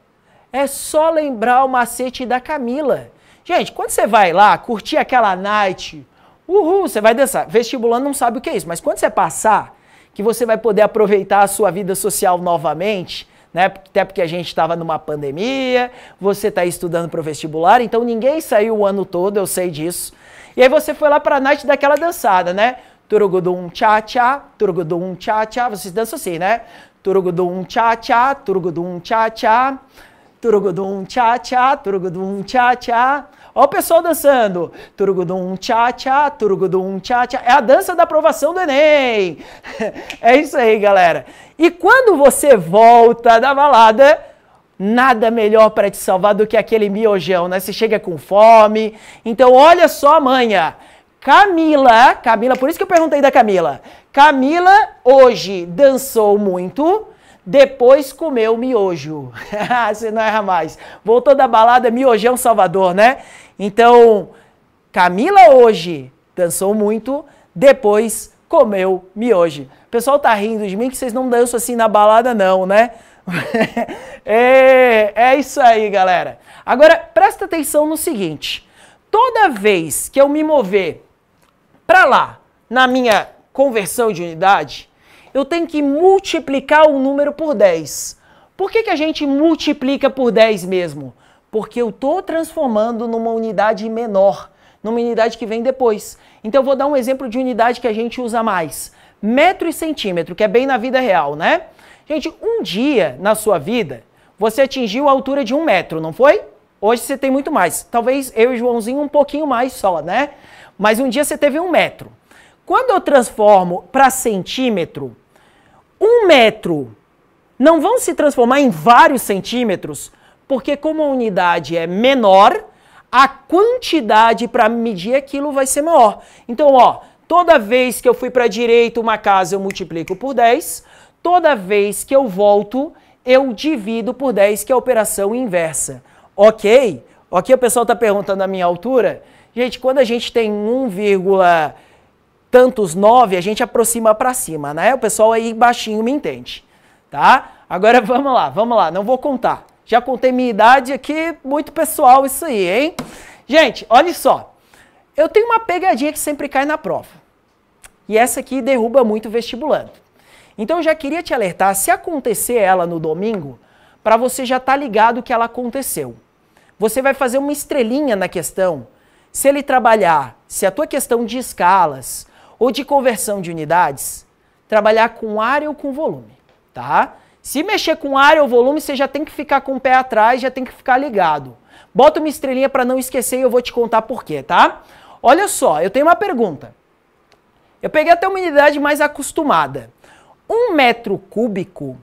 É só lembrar o macete da Camila. Gente, quando você vai lá curtir aquela night, uhul, você vai dançar. Vestibulando não sabe o que é isso, mas quando você passar, que você vai poder aproveitar a sua vida social novamente, né? Até porque a gente estava numa pandemia, você está estudando para o vestibular, então ninguém saiu o ano todo, eu sei disso. E aí você foi lá para a night daquela dançada, né? Turugudum tchá tchá, turugudum tchá tchá, vocês dançam assim, né? Turugudum tchá tchá, turugudum tchá tchá, turugudum tchá tchá, turugudum tchá tchá. Ó o pessoal dançando. Turugudum tchá tchá, turugudum tchá tchá. É a dança da aprovação do Enem. é isso aí, galera. E quando você volta da balada, nada melhor para te salvar do que aquele miojão, né? Você chega com fome. Então olha só, manha. Camila, Camila, por isso que eu perguntei da Camila. Camila hoje dançou muito, depois comeu miojo. Você não erra mais. Voltou da balada Miojão é Salvador, né? Então, Camila hoje dançou muito, depois comeu miojo. O pessoal tá rindo de mim que vocês não dançam assim na balada não, né? é, é isso aí, galera. Agora, presta atenção no seguinte. Toda vez que eu me mover para lá, na minha conversão de unidade, eu tenho que multiplicar o um número por 10. Por que, que a gente multiplica por 10 mesmo? Porque eu estou transformando numa unidade menor, numa unidade que vem depois. Então, eu vou dar um exemplo de unidade que a gente usa mais. Metro e centímetro, que é bem na vida real, né? Gente, um dia na sua vida, você atingiu a altura de um metro, não foi? Hoje você tem muito mais. Talvez eu e o Joãozinho um pouquinho mais só, né? mas um dia você teve um metro. Quando eu transformo para centímetro, um metro não vão se transformar em vários centímetros, porque como a unidade é menor, a quantidade para medir aquilo vai ser maior. Então, ó, toda vez que eu fui para a direita uma casa, eu multiplico por 10. Toda vez que eu volto, eu divido por 10, que é a operação inversa. Ok? Ok, o pessoal está perguntando a minha altura. Gente, quando a gente tem 1, tantos 9, a gente aproxima para cima, né? O pessoal aí baixinho me entende, tá? Agora vamos lá, vamos lá, não vou contar. Já contei minha idade aqui, muito pessoal isso aí, hein? Gente, olha só. Eu tenho uma pegadinha que sempre cai na prova. E essa aqui derruba muito o vestibulando. Então eu já queria te alertar, se acontecer ela no domingo, para você já estar tá ligado que ela aconteceu. Você vai fazer uma estrelinha na questão se ele trabalhar, se a tua questão de escalas ou de conversão de unidades, trabalhar com área ou com volume, tá? Se mexer com área ou volume, você já tem que ficar com o pé atrás, já tem que ficar ligado. Bota uma estrelinha para não esquecer e eu vou te contar por quê, tá? Olha só, eu tenho uma pergunta. Eu peguei até uma unidade mais acostumada. Um metro cúbico,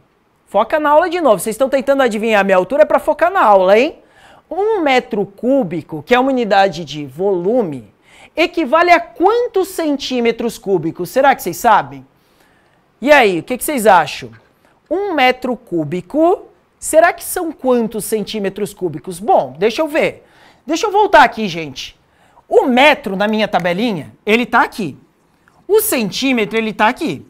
foca na aula de novo. Vocês estão tentando adivinhar a minha altura, é para focar na aula, hein? Um metro cúbico, que é uma unidade de volume, equivale a quantos centímetros cúbicos? Será que vocês sabem? E aí, o que, vocês acham? Um metro cúbico, será que são quantos centímetros cúbicos? Bom, deixa eu ver. Deixa eu voltar aqui, gente. O metro na minha tabelinha, ele está aqui. O centímetro, ele está aqui.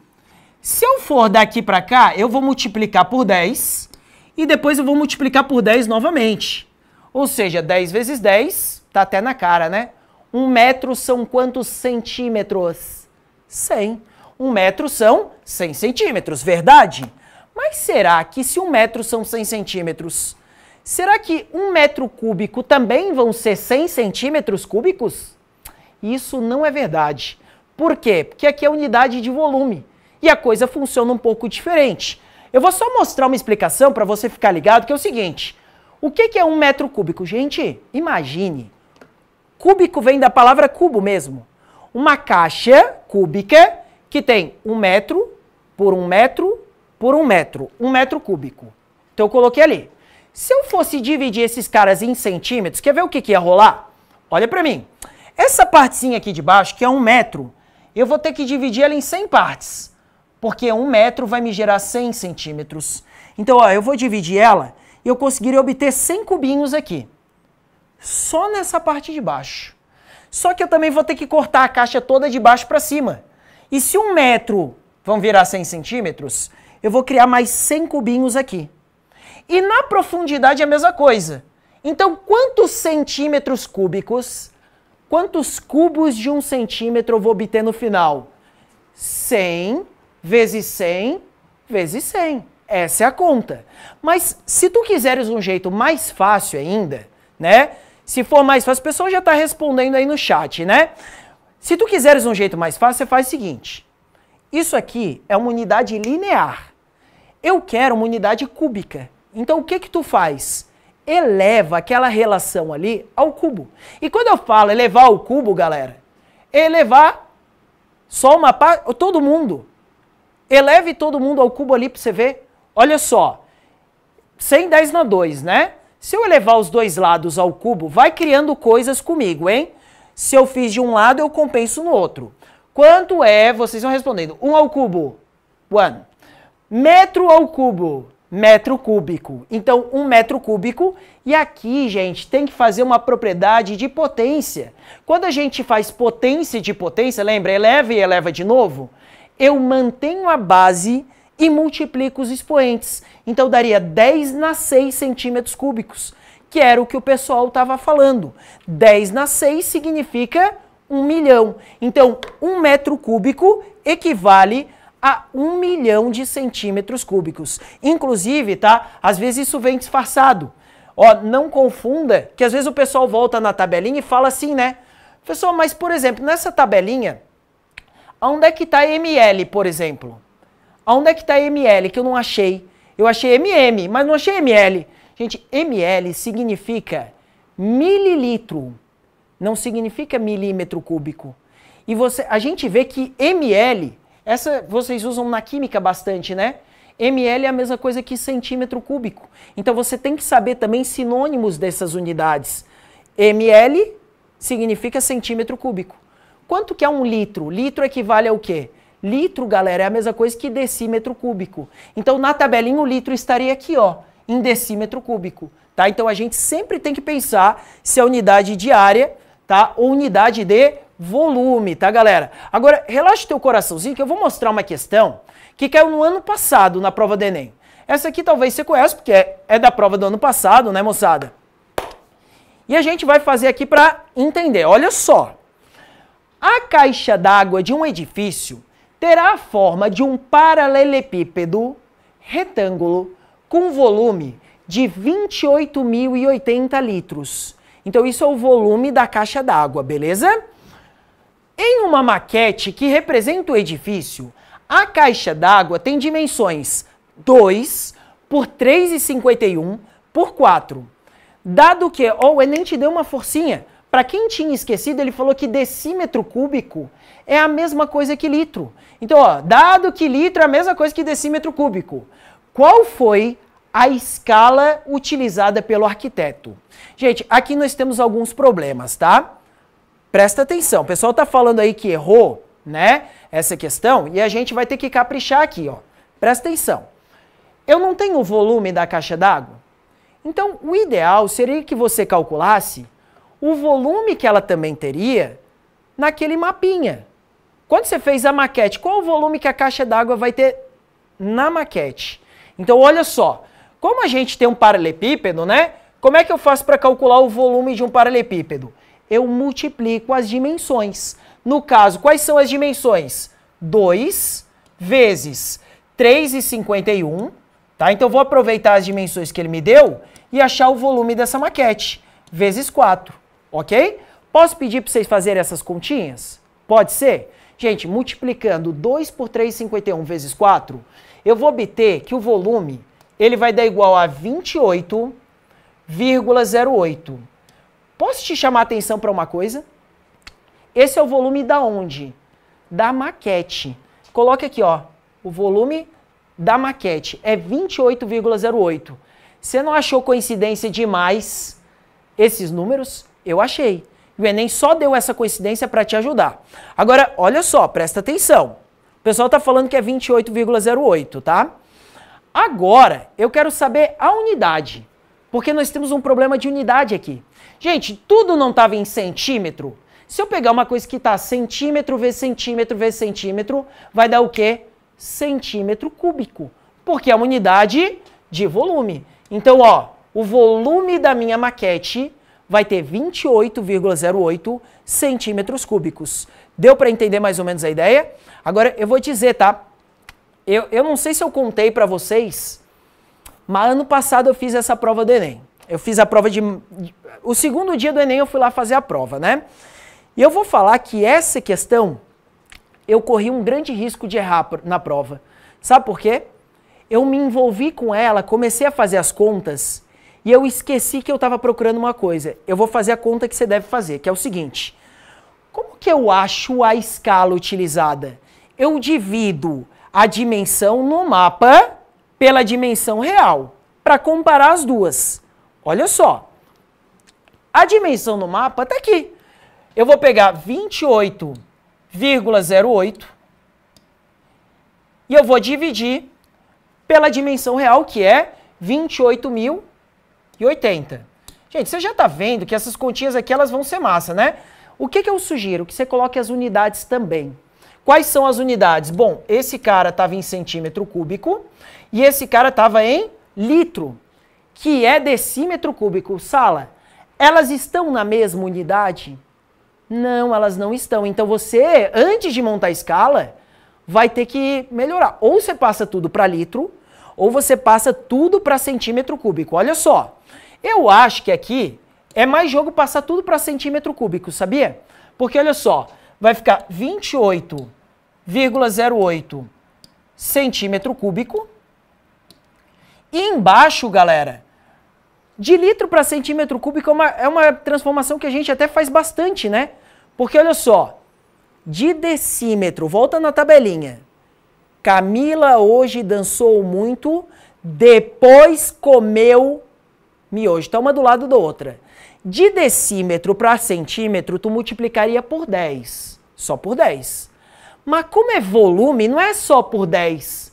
Se eu for daqui para cá, eu vou multiplicar por 10 e depois eu vou multiplicar por 10 novamente. Ou seja, 10 vezes 10, tá até na cara, né? Um metro são quantos centímetros? 100. Um metro são 100 centímetros, verdade? Mas será que se um metro são 100 centímetros, será que um metro cúbico também vão ser 100 centímetros cúbicos? Isso não é verdade. Por quê? Porque aqui é unidade de volume e a coisa funciona um pouco diferente. Eu vou só mostrar uma explicação para você ficar ligado, que é o seguinte. O que, que é um metro cúbico? Gente, imagine. Cúbico vem da palavra cubo mesmo. Uma caixa cúbica que tem um metro por um metro por um metro. Um metro cúbico. Então eu coloquei ali. Se eu fosse dividir esses caras em centímetros, quer ver o que, que ia rolar? Olha para mim. Essa partezinha aqui de baixo, que é um metro, eu vou ter que dividir ela em 100 partes. Porque um metro vai me gerar 100 centímetros. Então, ó, eu vou dividir ela eu conseguiria obter 100 cubinhos aqui. Só nessa parte de baixo. Só que eu também vou ter que cortar a caixa toda de baixo para cima. E se um metro, vão virar 100 centímetros, eu vou criar mais 100 cubinhos aqui. E na profundidade é a mesma coisa. Então, quantos centímetros cúbicos, quantos cubos de um centímetro eu vou obter no final? 100 vezes 100 vezes 100. Essa é a conta. Mas se tu quiseres um jeito mais fácil ainda, né? Se for mais fácil, o pessoal já está respondendo aí no chat, né? Se tu quiseres um jeito mais fácil, você faz o seguinte. Isso aqui é uma unidade linear. Eu quero uma unidade cúbica. Então o que que tu faz? Eleva aquela relação ali ao cubo. E quando eu falo elevar ao cubo, galera, elevar só uma parte, todo mundo. Eleve todo mundo ao cubo ali para você ver Olha só, 110 na 2, né? Se eu elevar os dois lados ao cubo, vai criando coisas comigo, hein? Se eu fiz de um lado, eu compenso no outro. Quanto é, vocês vão respondendo, 1 um ao cubo, 1. Metro ao cubo, metro cúbico. Então, 1 um metro cúbico. E aqui, gente, tem que fazer uma propriedade de potência. Quando a gente faz potência de potência, lembra? Eleva e eleva de novo. Eu mantenho a base e multiplica os expoentes. Então daria 10 na 6 centímetros cúbicos, que era o que o pessoal estava falando. 10 na 6 significa 1 milhão. Então, 1 metro cúbico equivale a 1 milhão de centímetros cúbicos. Inclusive, tá? Às vezes isso vem disfarçado. Ó, não confunda, que às vezes o pessoal volta na tabelinha e fala assim, né? Pessoal, mas por exemplo, nessa tabelinha, onde é que está ml, por exemplo? Aonde é que está ML que eu não achei? Eu achei MM, mas não achei ML. Gente, ML significa mililitro, não significa milímetro cúbico. E você, a gente vê que ML, essa vocês usam na química bastante, né? ml é a mesma coisa que centímetro cúbico. Então você tem que saber também sinônimos dessas unidades. ml significa centímetro cúbico. Quanto que é um litro? Litro equivale ao quê? Litro, galera, é a mesma coisa que decímetro cúbico. Então, na tabelinha, o litro estaria aqui, ó, em decímetro cúbico. Tá? Então, a gente sempre tem que pensar se é unidade de área tá? ou unidade de volume, tá, galera? Agora, relaxa o teu coraçãozinho que eu vou mostrar uma questão que caiu no ano passado na prova do Enem. Essa aqui talvez você conheça, porque é, é da prova do ano passado, né, moçada? E a gente vai fazer aqui para entender. Olha só. A caixa d'água de um edifício terá a forma de um paralelepípedo retângulo com volume de 28.080 litros. Então, isso é o volume da caixa d'água, beleza? Em uma maquete que representa o edifício, a caixa d'água tem dimensões 2 por 3,51 por 4. Dado que, oh, o Enem te deu uma forcinha, para quem tinha esquecido, ele falou que decímetro cúbico é a mesma coisa que litro. Então, ó, dado que litro é a mesma coisa que decímetro cúbico, qual foi a escala utilizada pelo arquiteto? Gente, aqui nós temos alguns problemas, tá? Presta atenção, o pessoal tá falando aí que errou, né, essa questão, e a gente vai ter que caprichar aqui, ó. Presta atenção. Eu não tenho o volume da caixa d'água, então o ideal seria que você calculasse o volume que ela também teria naquele mapinha. Quando você fez a maquete, qual o volume que a caixa d'água vai ter na maquete? Então, olha só, como a gente tem um paralelepípedo, né? Como é que eu faço para calcular o volume de um paralelepípedo? Eu multiplico as dimensões. No caso, quais são as dimensões? 2 vezes 3,51, tá? Então, vou aproveitar as dimensões que ele me deu e achar o volume dessa maquete, vezes 4 ok? Posso pedir para vocês fazerem essas continhas? Pode ser? Gente, multiplicando 2 por 3,51 vezes 4, eu vou obter que o volume ele vai dar igual a 28,08. Posso te chamar a atenção para uma coisa? Esse é o volume da onde? Da maquete. Coloque aqui, ó, o volume da maquete é 28,08. Você não achou coincidência demais esses números? Eu achei. E o Enem só deu essa coincidência para te ajudar. Agora, olha só, presta atenção. O pessoal está falando que é 28,08, tá? Agora, eu quero saber a unidade, porque nós temos um problema de unidade aqui. Gente, tudo não estava em centímetro? Se eu pegar uma coisa que está centímetro vezes centímetro vezes centímetro, vai dar o quê? Centímetro cúbico, porque é uma unidade de volume. Então, ó, o volume da minha maquete vai ter 28,08 centímetros cúbicos. Deu para entender mais ou menos a ideia? Agora eu vou dizer, tá? Eu, eu não sei se eu contei para vocês, mas ano passado eu fiz essa prova do Enem. Eu fiz a prova de, de. O segundo dia do Enem eu fui lá fazer a prova, né? E eu vou falar que essa questão eu corri um grande risco de errar na prova. Sabe por quê? Eu me envolvi com ela, comecei a fazer as contas e eu esqueci que eu estava procurando uma coisa. Eu vou fazer a conta que você deve fazer, que é o seguinte. Como que eu acho a escala utilizada? Eu divido a dimensão no mapa pela dimensão real, para comparar as duas. Olha só. A dimensão no mapa está aqui. Eu vou pegar 28,08 e eu vou dividir pela dimensão real, que é 28.000 e 80. Gente, você já está vendo que essas continhas aqui elas vão ser massa, né? O que, que eu sugiro? Que você coloque as unidades também. Quais são as unidades? Bom, esse cara estava em centímetro cúbico e esse cara estava em litro, que é decímetro cúbico. Sala, elas estão na mesma unidade? Não, elas não estão. Então você, antes de montar a escala, vai ter que melhorar. Ou você passa tudo para litro, ou você passa tudo para centímetro cúbico. Olha só. Eu acho que aqui é mais jogo passar tudo para centímetro cúbico, sabia? Porque olha só, vai ficar 28,08 centímetro cúbico. E embaixo, galera, de litro para centímetro cúbico é uma, é uma transformação que a gente até faz bastante, né? Porque olha só, de decímetro, volta na tabelinha. Camila hoje dançou muito, depois comeu miojo está então, uma do lado da outra. De decímetro para centímetro, tu multiplicaria por 10. Só por 10. Mas como é volume, não é só por 10.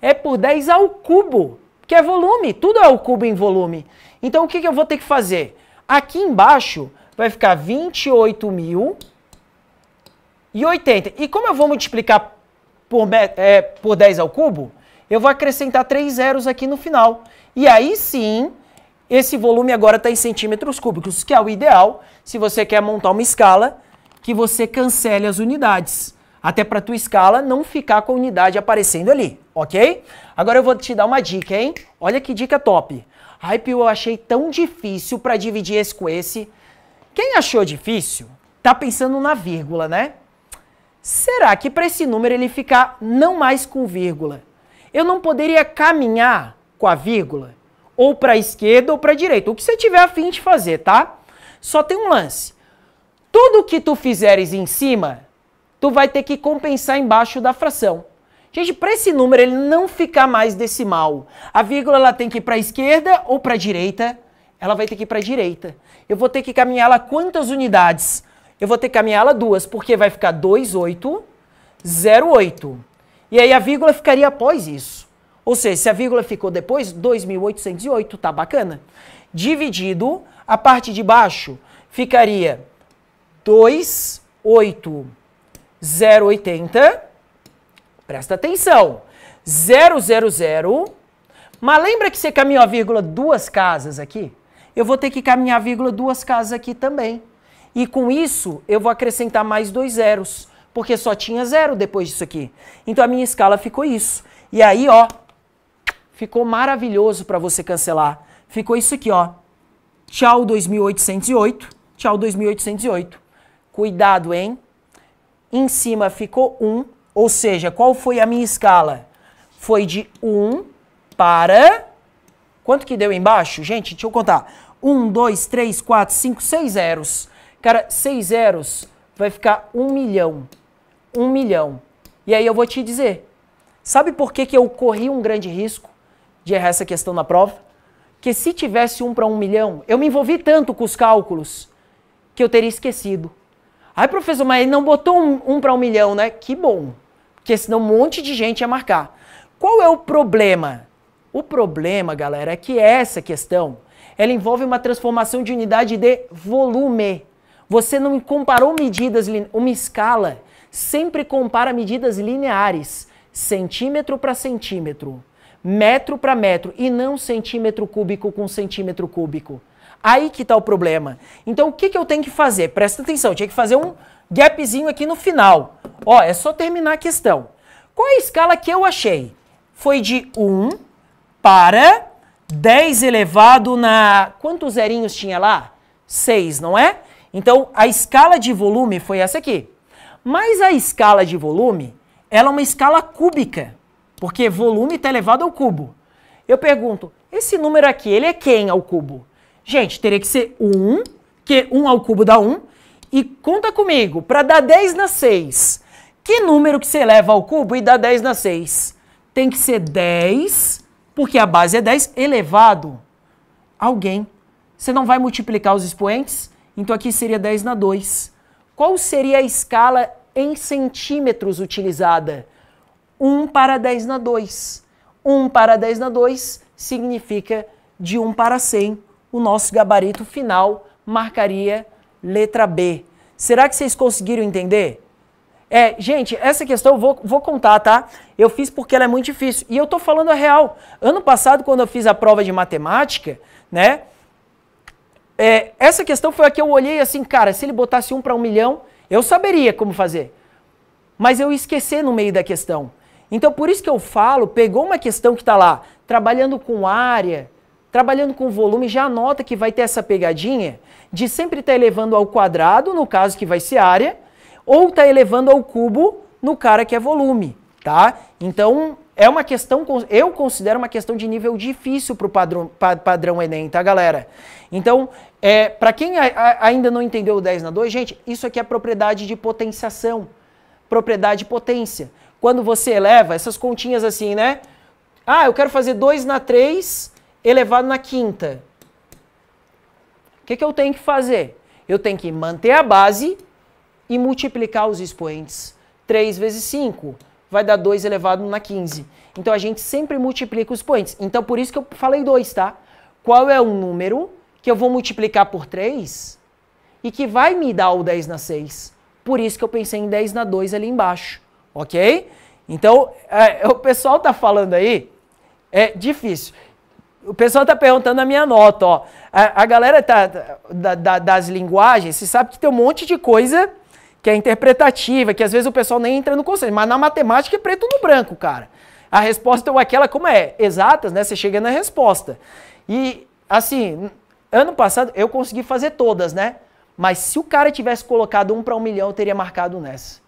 É por 10 ao cubo, que é volume. Tudo é ao cubo em volume. Então o que, que eu vou ter que fazer? Aqui embaixo vai ficar 28.080. mil e E como eu vou multiplicar por, é, por 10 ao cubo, eu vou acrescentar três zeros aqui no final. E aí sim esse volume agora está em centímetros cúbicos, que é o ideal se você quer montar uma escala que você cancele as unidades. Até para a tua escala não ficar com a unidade aparecendo ali, ok? Agora eu vou te dar uma dica, hein? Olha que dica top. Pio, eu achei tão difícil para dividir esse com esse. Quem achou difícil, tá pensando na vírgula, né? Será que para esse número ele ficar não mais com vírgula, eu não poderia caminhar com a vírgula? ou para a esquerda ou para a direita, o que você tiver afim de fazer, tá? Só tem um lance. Tudo que tu fizeres em cima, tu vai ter que compensar embaixo da fração. Gente, para esse número ele não ficar mais decimal, a vírgula ela tem que ir para a esquerda ou para a direita, ela vai ter que ir para a direita. Eu vou ter que caminhar ela quantas unidades? Eu vou ter que caminhar ela duas, porque vai ficar 2,808. E aí a vírgula ficaria após isso. Ou seja, se a vírgula ficou depois, 2.808, tá bacana. Dividido, a parte de baixo ficaria 28080. Presta atenção. 000. Mas lembra que você caminhou a vírgula duas casas aqui? Eu vou ter que caminhar a vírgula duas casas aqui também. E com isso, eu vou acrescentar mais dois zeros, porque só tinha zero depois disso aqui. Então a minha escala ficou isso. E aí, ó, ficou maravilhoso para você cancelar. Ficou isso aqui, ó. Tchau 2808, tchau 2808. Cuidado, hein? Em cima ficou 1, ou seja, qual foi a minha escala? Foi de 1 para Quanto que deu embaixo? Gente, deixa eu contar. 1 2 3 4 5 6 zeros. Cara, 6 zeros vai ficar 1 milhão. 1 milhão. E aí eu vou te dizer, Sabe por que, que eu corri um grande risco? de errar essa questão na prova, que se tivesse um para um milhão, eu me envolvi tanto com os cálculos que eu teria esquecido. aí professor, mas ele não botou um, um para um milhão, né? Que bom, porque senão um monte de gente ia marcar. Qual é o problema? O problema, galera, é que essa questão ela envolve uma transformação de unidade de volume. Você não comparou medidas, uma escala sempre compara medidas lineares, centímetro para centímetro metro para metro e não centímetro cúbico com centímetro cúbico. Aí que está o problema. Então o que, que eu tenho que fazer? Presta atenção, tinha que fazer um gapzinho aqui no final. Ó, é só terminar a questão. Qual é a escala que eu achei? Foi de 1 para 10 elevado na... Quantos zerinhos tinha lá? 6, não é? Então a escala de volume foi essa aqui. Mas a escala de volume, ela é uma escala cúbica. Porque volume está elevado ao cubo. Eu pergunto, esse número aqui, ele é quem ao cubo? Gente, teria que ser 1, que 1 ao cubo dá 1. E conta comigo, para dar 10 na 6, que número que você eleva ao cubo e dá 10 na 6? Tem que ser 10, porque a base é 10, elevado a alguém. Você não vai multiplicar os expoentes? Então aqui seria 10 na 2. Qual seria a escala em centímetros utilizada? 1 para 10 na 2. 1 para 10 na 2 significa de 1 para 100. O nosso gabarito final marcaria letra B. Será que vocês conseguiram entender? É, gente, essa questão eu vou, vou contar, tá? Eu fiz porque ela é muito difícil. E eu tô falando a real. Ano passado, quando eu fiz a prova de matemática, né? É, essa questão foi a que eu olhei assim, cara, se ele botasse um para um milhão, eu saberia como fazer. Mas eu esqueci no meio da questão. Então, por isso que eu falo, pegou uma questão que está lá, trabalhando com área, trabalhando com volume, já anota que vai ter essa pegadinha de sempre estar tá elevando ao quadrado, no caso que vai ser área, ou estar tá elevando ao cubo, no cara que é volume, tá? Então, é uma questão, eu considero uma questão de nível difícil para o padrão, padrão Enem, tá, galera? Então, é, para quem a, a, ainda não entendeu o 10 na 2, gente, isso aqui é propriedade de potenciação, propriedade de potência quando você eleva, essas continhas assim, né? Ah, eu quero fazer 2 na 3 elevado na quinta. O que, que eu tenho que fazer? Eu tenho que manter a base e multiplicar os expoentes. 3 vezes 5 vai dar 2 elevado na 15. Então a gente sempre multiplica os expoentes. Então por isso que eu falei 2, tá? Qual é o número que eu vou multiplicar por 3 e que vai me dar o 10 na 6? Por isso que eu pensei em 10 na 2 ali embaixo ok? Então, é, o pessoal está falando aí, é difícil. O pessoal está perguntando a minha nota, ó. A, a galera tá, da, da, das linguagens, se sabe que tem um monte de coisa que é interpretativa, que às vezes o pessoal nem entra no conceito, mas na matemática é preto no branco, cara. A resposta ou é aquela como é, exatas, né? Você chega na resposta. E assim, ano passado eu consegui fazer todas, né? Mas se o cara tivesse colocado um para um milhão, eu teria marcado nessa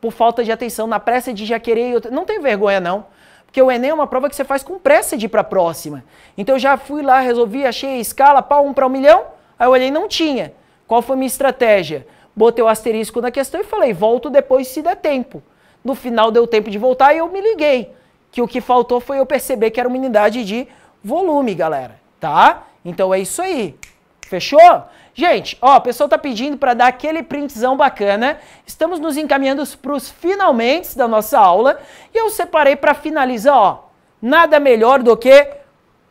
por falta de atenção, na pressa de já querer. Não tem vergonha, não. Porque o Enem é uma prova que você faz com pressa de ir para a próxima. Então eu já fui lá, resolvi, achei a escala, pau, um para um milhão. Aí eu olhei, não tinha. Qual foi a minha estratégia? Botei o asterisco na questão e falei, volto depois se der tempo. No final deu tempo de voltar e eu me liguei. Que o que faltou foi eu perceber que era uma unidade de volume, galera. Tá? Então é isso aí. Fechou? Gente, ó, o pessoal tá pedindo para dar aquele printzão bacana. Estamos nos encaminhando para os finalmente da nossa aula e eu separei para finalizar, ó, nada melhor do que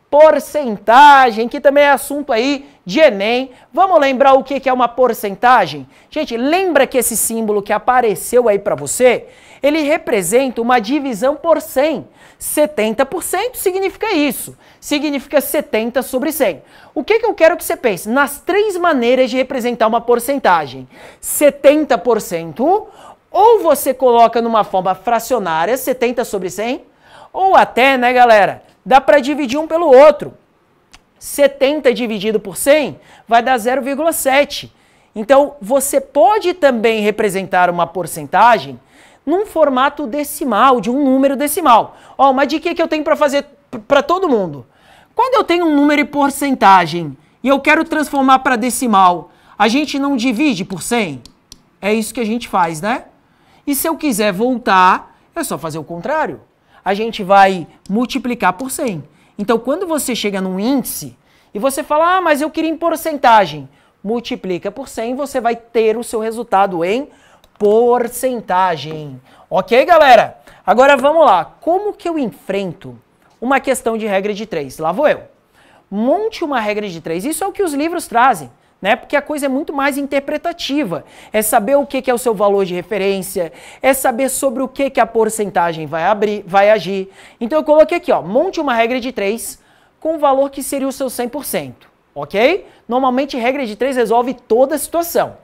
porcentagem, que também é assunto aí de Enem. Vamos lembrar o que é uma porcentagem? Gente, lembra que esse símbolo que apareceu aí para você, ele representa uma divisão por 100. 70% significa isso. Significa 70 sobre 100. O que, que eu quero que você pense? Nas três maneiras de representar uma porcentagem: 70%, ou você coloca numa forma fracionária, 70 sobre 100, ou até, né, galera, dá para dividir um pelo outro. 70 dividido por 100 vai dar 0,7. Então, você pode também representar uma porcentagem num formato decimal, de um número decimal. Ó, mas de que eu tenho para fazer para todo mundo. Quando eu tenho um número e porcentagem e eu quero transformar para decimal, a gente não divide por 100? É isso que a gente faz, né? E se eu quiser voltar, é só fazer o contrário. A gente vai multiplicar por 100. Então, quando você chega num índice e você fala, ah, mas eu queria em porcentagem, multiplica por 100, você vai ter o seu resultado em porcentagem. Ok, galera? Agora vamos lá. Como que eu enfrento uma questão de regra de 3? Lá vou eu. Monte uma regra de 3. Isso é o que os livros trazem. Né? Porque a coisa é muito mais interpretativa. É saber o que, que é o seu valor de referência, é saber sobre o que, que a porcentagem vai abrir, vai agir. Então eu coloquei aqui, ó, monte uma regra de 3 com o valor que seria o seu 100%, ok? Normalmente regra de 3 resolve toda a situação.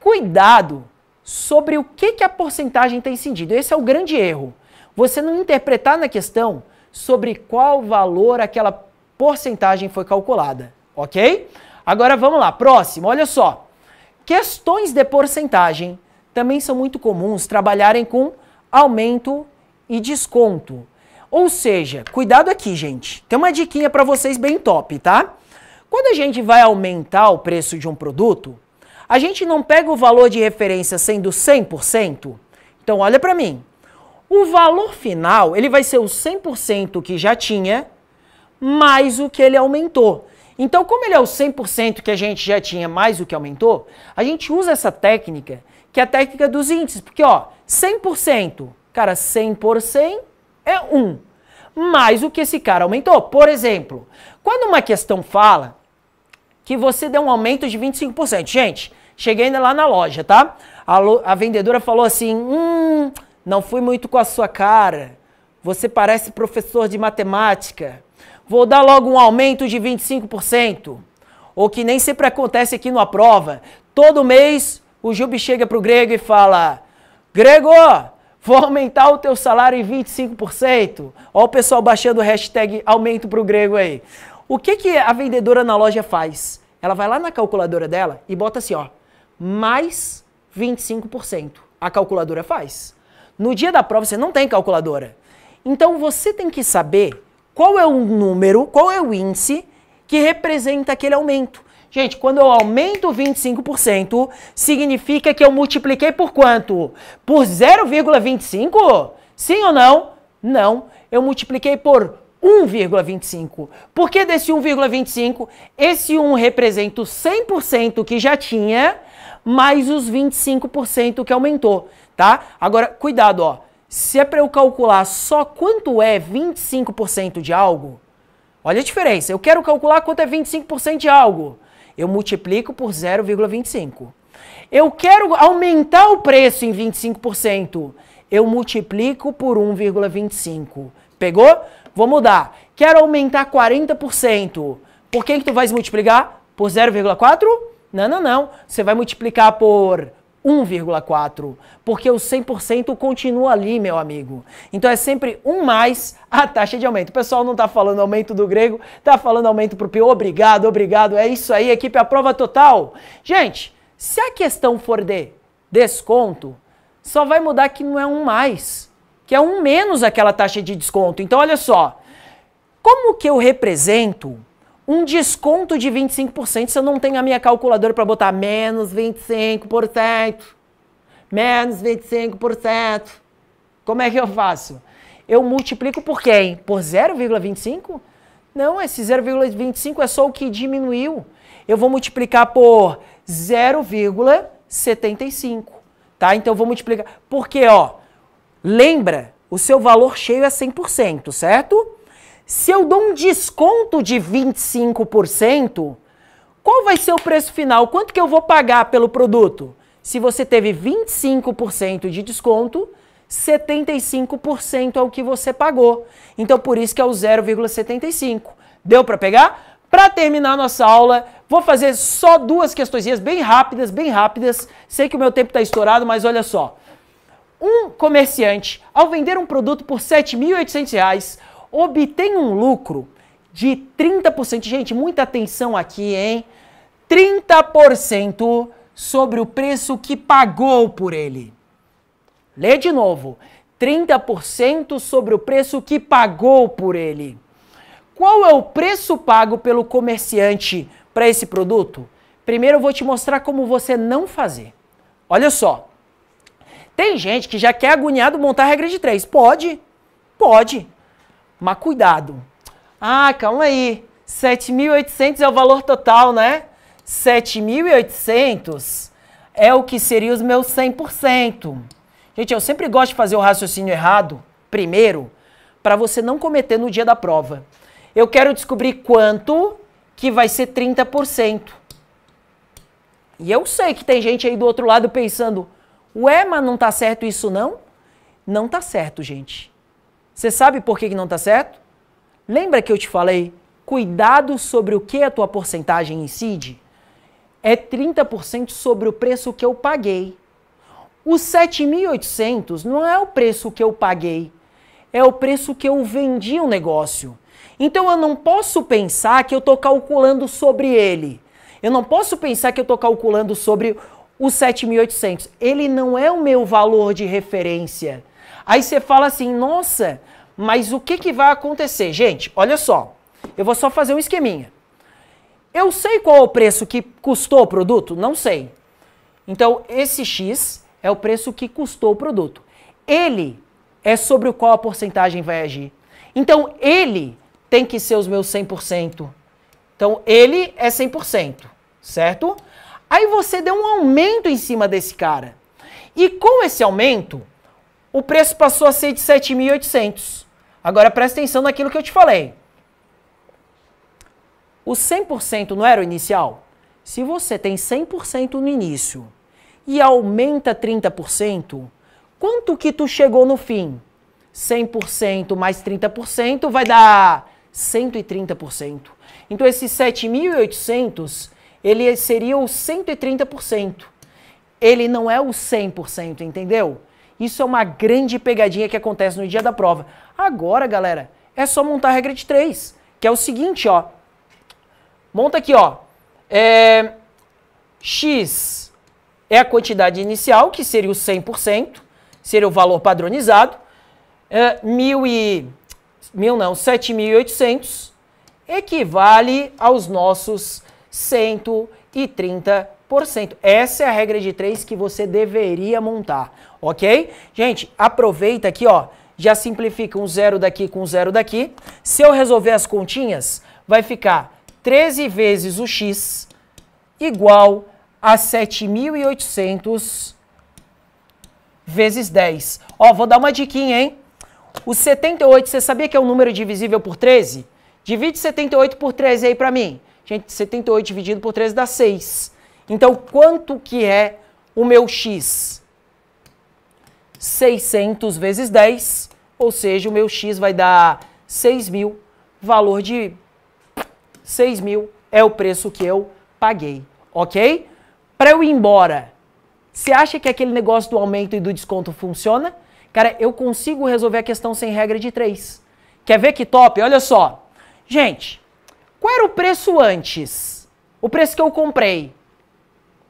Cuidado sobre o que, que a porcentagem tem sentido Esse é o grande erro. Você não interpretar na questão sobre qual valor aquela porcentagem foi calculada, ok? Agora vamos lá, próximo, olha só. Questões de porcentagem também são muito comuns trabalharem com aumento e desconto. Ou seja, cuidado aqui, gente. Tem uma diquinha para vocês bem top, tá? Quando a gente vai aumentar o preço de um produto, a gente não pega o valor de referência sendo 100%? Então olha para mim. O valor final, ele vai ser o 100% que já tinha mais o que ele aumentou. Então, como ele é o 100% que a gente já tinha mais o que aumentou, a gente usa essa técnica, que é a técnica dos índices, porque ó, 100%, cara, 100 por 100 é 1, mais o que esse cara aumentou. Por exemplo, quando uma questão fala que você deu um aumento de 25%, gente, Cheguei ainda lá na loja, tá? A, lo a vendedora falou assim: Hum, não fui muito com a sua cara. Você parece professor de matemática. Vou dar logo um aumento de 25%. Ou que nem sempre acontece aqui no Aprova. Todo mês o Jube chega pro Grego e fala: Grego, vou aumentar o teu salário em 25%. Ó o pessoal baixando o hashtag aumento pro Grego aí. O que, que a vendedora na loja faz? Ela vai lá na calculadora dela e bota assim, ó, mais 25%. A calculadora faz. No dia da prova você não tem calculadora. Então você tem que saber qual é o número, qual é o índice que representa aquele aumento. Gente, quando eu aumento 25%, significa que eu multipliquei por quanto? Por 0,25? Sim ou não? Não, eu multipliquei por 1,25. Por que desse 1,25? Esse 1 representa o 100% que já tinha mais os 25% que aumentou, tá? Agora, cuidado, ó. Se é para eu calcular só quanto é 25% de algo, olha a diferença. Eu quero calcular quanto é 25% de algo. Eu multiplico por 0,25. Eu quero aumentar o preço em 25%. Eu multiplico por 1,25. Pegou? Vou mudar. Quero aumentar 40%. Por quem que tu vais multiplicar? Por 0,4? Não, não, não. Você vai multiplicar por 1,4, porque o 100% continua ali, meu amigo. Então é sempre 1 um mais a taxa de aumento. O pessoal não está falando aumento do grego, está falando aumento para o pior. Obrigado, obrigado. É isso aí, equipe, a prova total. Gente, se a questão for de desconto, só vai mudar que não é 1 um mais, que é 1 um menos aquela taxa de desconto. Então olha só, como que eu represento um desconto de 25% se eu não tenho a minha calculadora para botar menos 25%. Menos 25%. Como é que eu faço? Eu multiplico por quem? Por 0,25? Não, esse 0,25 é só o que diminuiu. Eu vou multiplicar por 0,75, tá? Então eu vou multiplicar. Porque, ó, lembra, o seu valor cheio é 100%, certo? Se eu dou um desconto de 25%, qual vai ser o preço final? Quanto que eu vou pagar pelo produto? Se você teve 25% de desconto, 75% é o que você pagou. Então por isso que é o 0,75. Deu para pegar? Para terminar nossa aula, vou fazer só duas questões bem rápidas, bem rápidas. Sei que o meu tempo está estourado, mas olha só. Um comerciante, ao vender um produto por R$ 7.800, obtém um lucro de 30%. Gente, muita atenção aqui, hein? 30% sobre o preço que pagou por ele. Lê de novo. 30% sobre o preço que pagou por ele. Qual é o preço pago pelo comerciante para esse produto? Primeiro eu vou te mostrar como você não fazer. Olha só. Tem gente que já quer agoniado montar a regra de três. Pode, pode. Mas cuidado. Ah, calma aí. 7.800 é o valor total, né? 7.800 é o que seria os meus 100%. Gente, eu sempre gosto de fazer o raciocínio errado primeiro, para você não cometer no dia da prova. Eu quero descobrir quanto que vai ser 30%. E eu sei que tem gente aí do outro lado pensando, ué, mas não tá certo isso não? Não tá certo, gente. Você sabe por que, que não está certo? Lembra que eu te falei? Cuidado sobre o que a tua porcentagem incide? É 30% sobre o preço que eu paguei. Os 7.800 não é o preço que eu paguei, é o preço que eu vendi o um negócio. Então eu não posso pensar que eu estou calculando sobre ele. Eu não posso pensar que eu estou calculando sobre os 7.800. Ele não é o meu valor de referência. Aí você fala assim, nossa, mas o que, que vai acontecer? Gente, olha só, eu vou só fazer um esqueminha. Eu sei qual é o preço que custou o produto? Não sei. Então, esse X é o preço que custou o produto. Ele é sobre o qual a porcentagem vai agir. Então, ele tem que ser os meus 100%. Então, ele é 100%, certo? Aí você deu um aumento em cima desse cara. E com esse aumento, o preço passou a ser de 7.800. Agora presta atenção naquilo que eu te falei. O 100% não era o inicial? Se você tem 100% no início e aumenta 30%, quanto que tu chegou no fim? 100% mais 30% vai dar 130%. Então esses 7.800, ele seria o 130%. Ele não é o 100%, entendeu? Isso é uma grande pegadinha que acontece no dia da prova. Agora, galera, é só montar a regra de três, que é o seguinte, ó. Monta aqui, ó. É, x é a quantidade inicial, que seria o 100%, seria o valor padronizado. É, mil e... Mil não, 7.800 equivale aos nossos 130 essa é a regra de 3 que você deveria montar, ok? Gente, aproveita aqui, ó, já simplifica um zero daqui com um zero daqui. Se eu resolver as continhas, vai ficar 13 vezes o x igual a 7.800 vezes 10. Ó, vou dar uma diquinha, hein? O 78, você sabia que é um número divisível por 13? Divide 78 por 13 aí para mim. Gente, 78 dividido por 13 dá 6. Então, quanto que é o meu x? 600 vezes 10, ou seja, o meu x vai dar 6.000. mil, valor de 6.000 mil é o preço que eu paguei, ok? Para eu ir embora, você acha que aquele negócio do aumento e do desconto funciona? Cara, eu consigo resolver a questão sem regra de 3. Quer ver que top? Olha só. Gente, qual era o preço antes? O preço que eu comprei.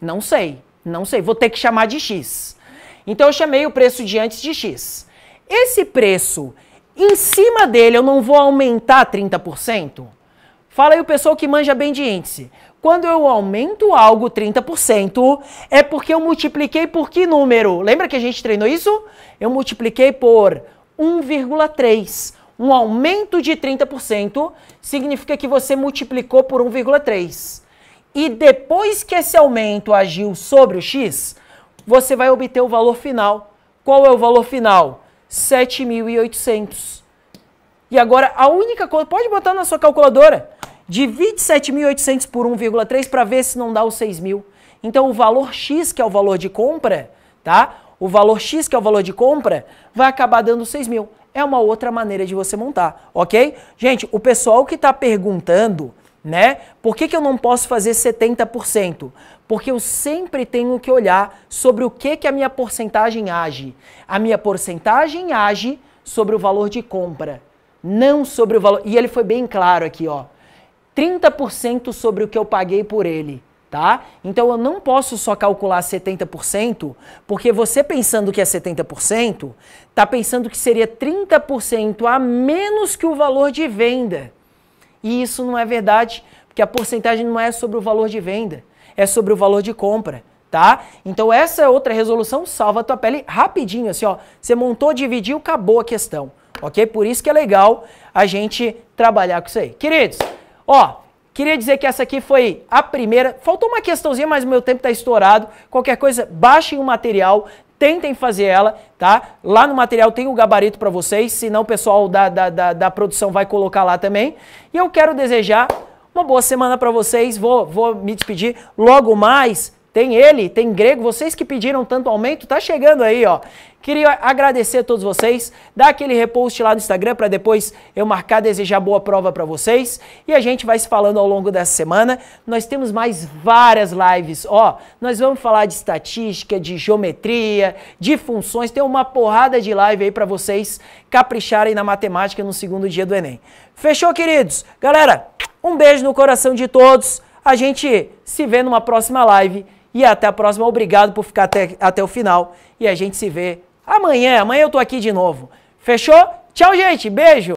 Não sei, não sei, vou ter que chamar de X. Então eu chamei o preço de antes de X. Esse preço, em cima dele, eu não vou aumentar 30%? Fala aí o pessoal que manja bem de índice. Quando eu aumento algo 30%, é porque eu multipliquei por que número? Lembra que a gente treinou isso? Eu multipliquei por 1,3. Um aumento de 30% significa que você multiplicou por 1,3 e depois que esse aumento agiu sobre o X, você vai obter o valor final. Qual é o valor final? 7.800. E agora a única coisa, pode botar na sua calculadora, divide 7.800 por 1,3 para ver se não dá os 6.000. Então o valor X, que é o valor de compra, tá? O valor X, que é o valor de compra, vai acabar dando 6.000. É uma outra maneira de você montar, ok? Gente, o pessoal que está perguntando né? Por que, que eu não posso fazer 70%? Porque eu sempre tenho que olhar sobre o que, que a minha porcentagem age. A minha porcentagem age sobre o valor de compra, não sobre o valor. E ele foi bem claro aqui, ó. 30% sobre o que eu paguei por ele, tá? Então eu não posso só calcular 70%, porque você pensando que é 70%, tá pensando que seria 30% a menos que o valor de venda. E isso não é verdade, porque a porcentagem não é sobre o valor de venda, é sobre o valor de compra, tá? Então essa é outra resolução, salva a tua pele rapidinho, assim, ó. Você montou, dividiu, acabou a questão, ok? Por isso que é legal a gente trabalhar com isso aí. Queridos, ó, Queria dizer que essa aqui foi a primeira. Faltou uma questãozinha, mas o meu tempo está estourado. Qualquer coisa, baixem o material, tentem fazer ela, tá? Lá no material tem o gabarito para vocês, senão o pessoal da, da, da, da, produção vai colocar lá também. E eu quero desejar uma boa semana para vocês, vou, vou me despedir logo mais. Tem ele, tem grego, vocês que pediram tanto aumento, tá chegando aí, ó. Queria agradecer a todos vocês, dar aquele repost lá no Instagram para depois eu marcar, desejar boa prova para vocês. E a gente vai se falando ao longo dessa semana. Nós temos mais várias lives, ó. Nós vamos falar de estatística, de geometria, de funções. Tem uma porrada de live aí para vocês capricharem na matemática no segundo dia do Enem. Fechou, queridos? Galera, um beijo no coração de todos. A gente se vê numa próxima live. E até a próxima. Obrigado por ficar até, até o final. E a gente se vê amanhã. Amanhã eu tô aqui de novo. Fechou? Tchau, gente. Beijo.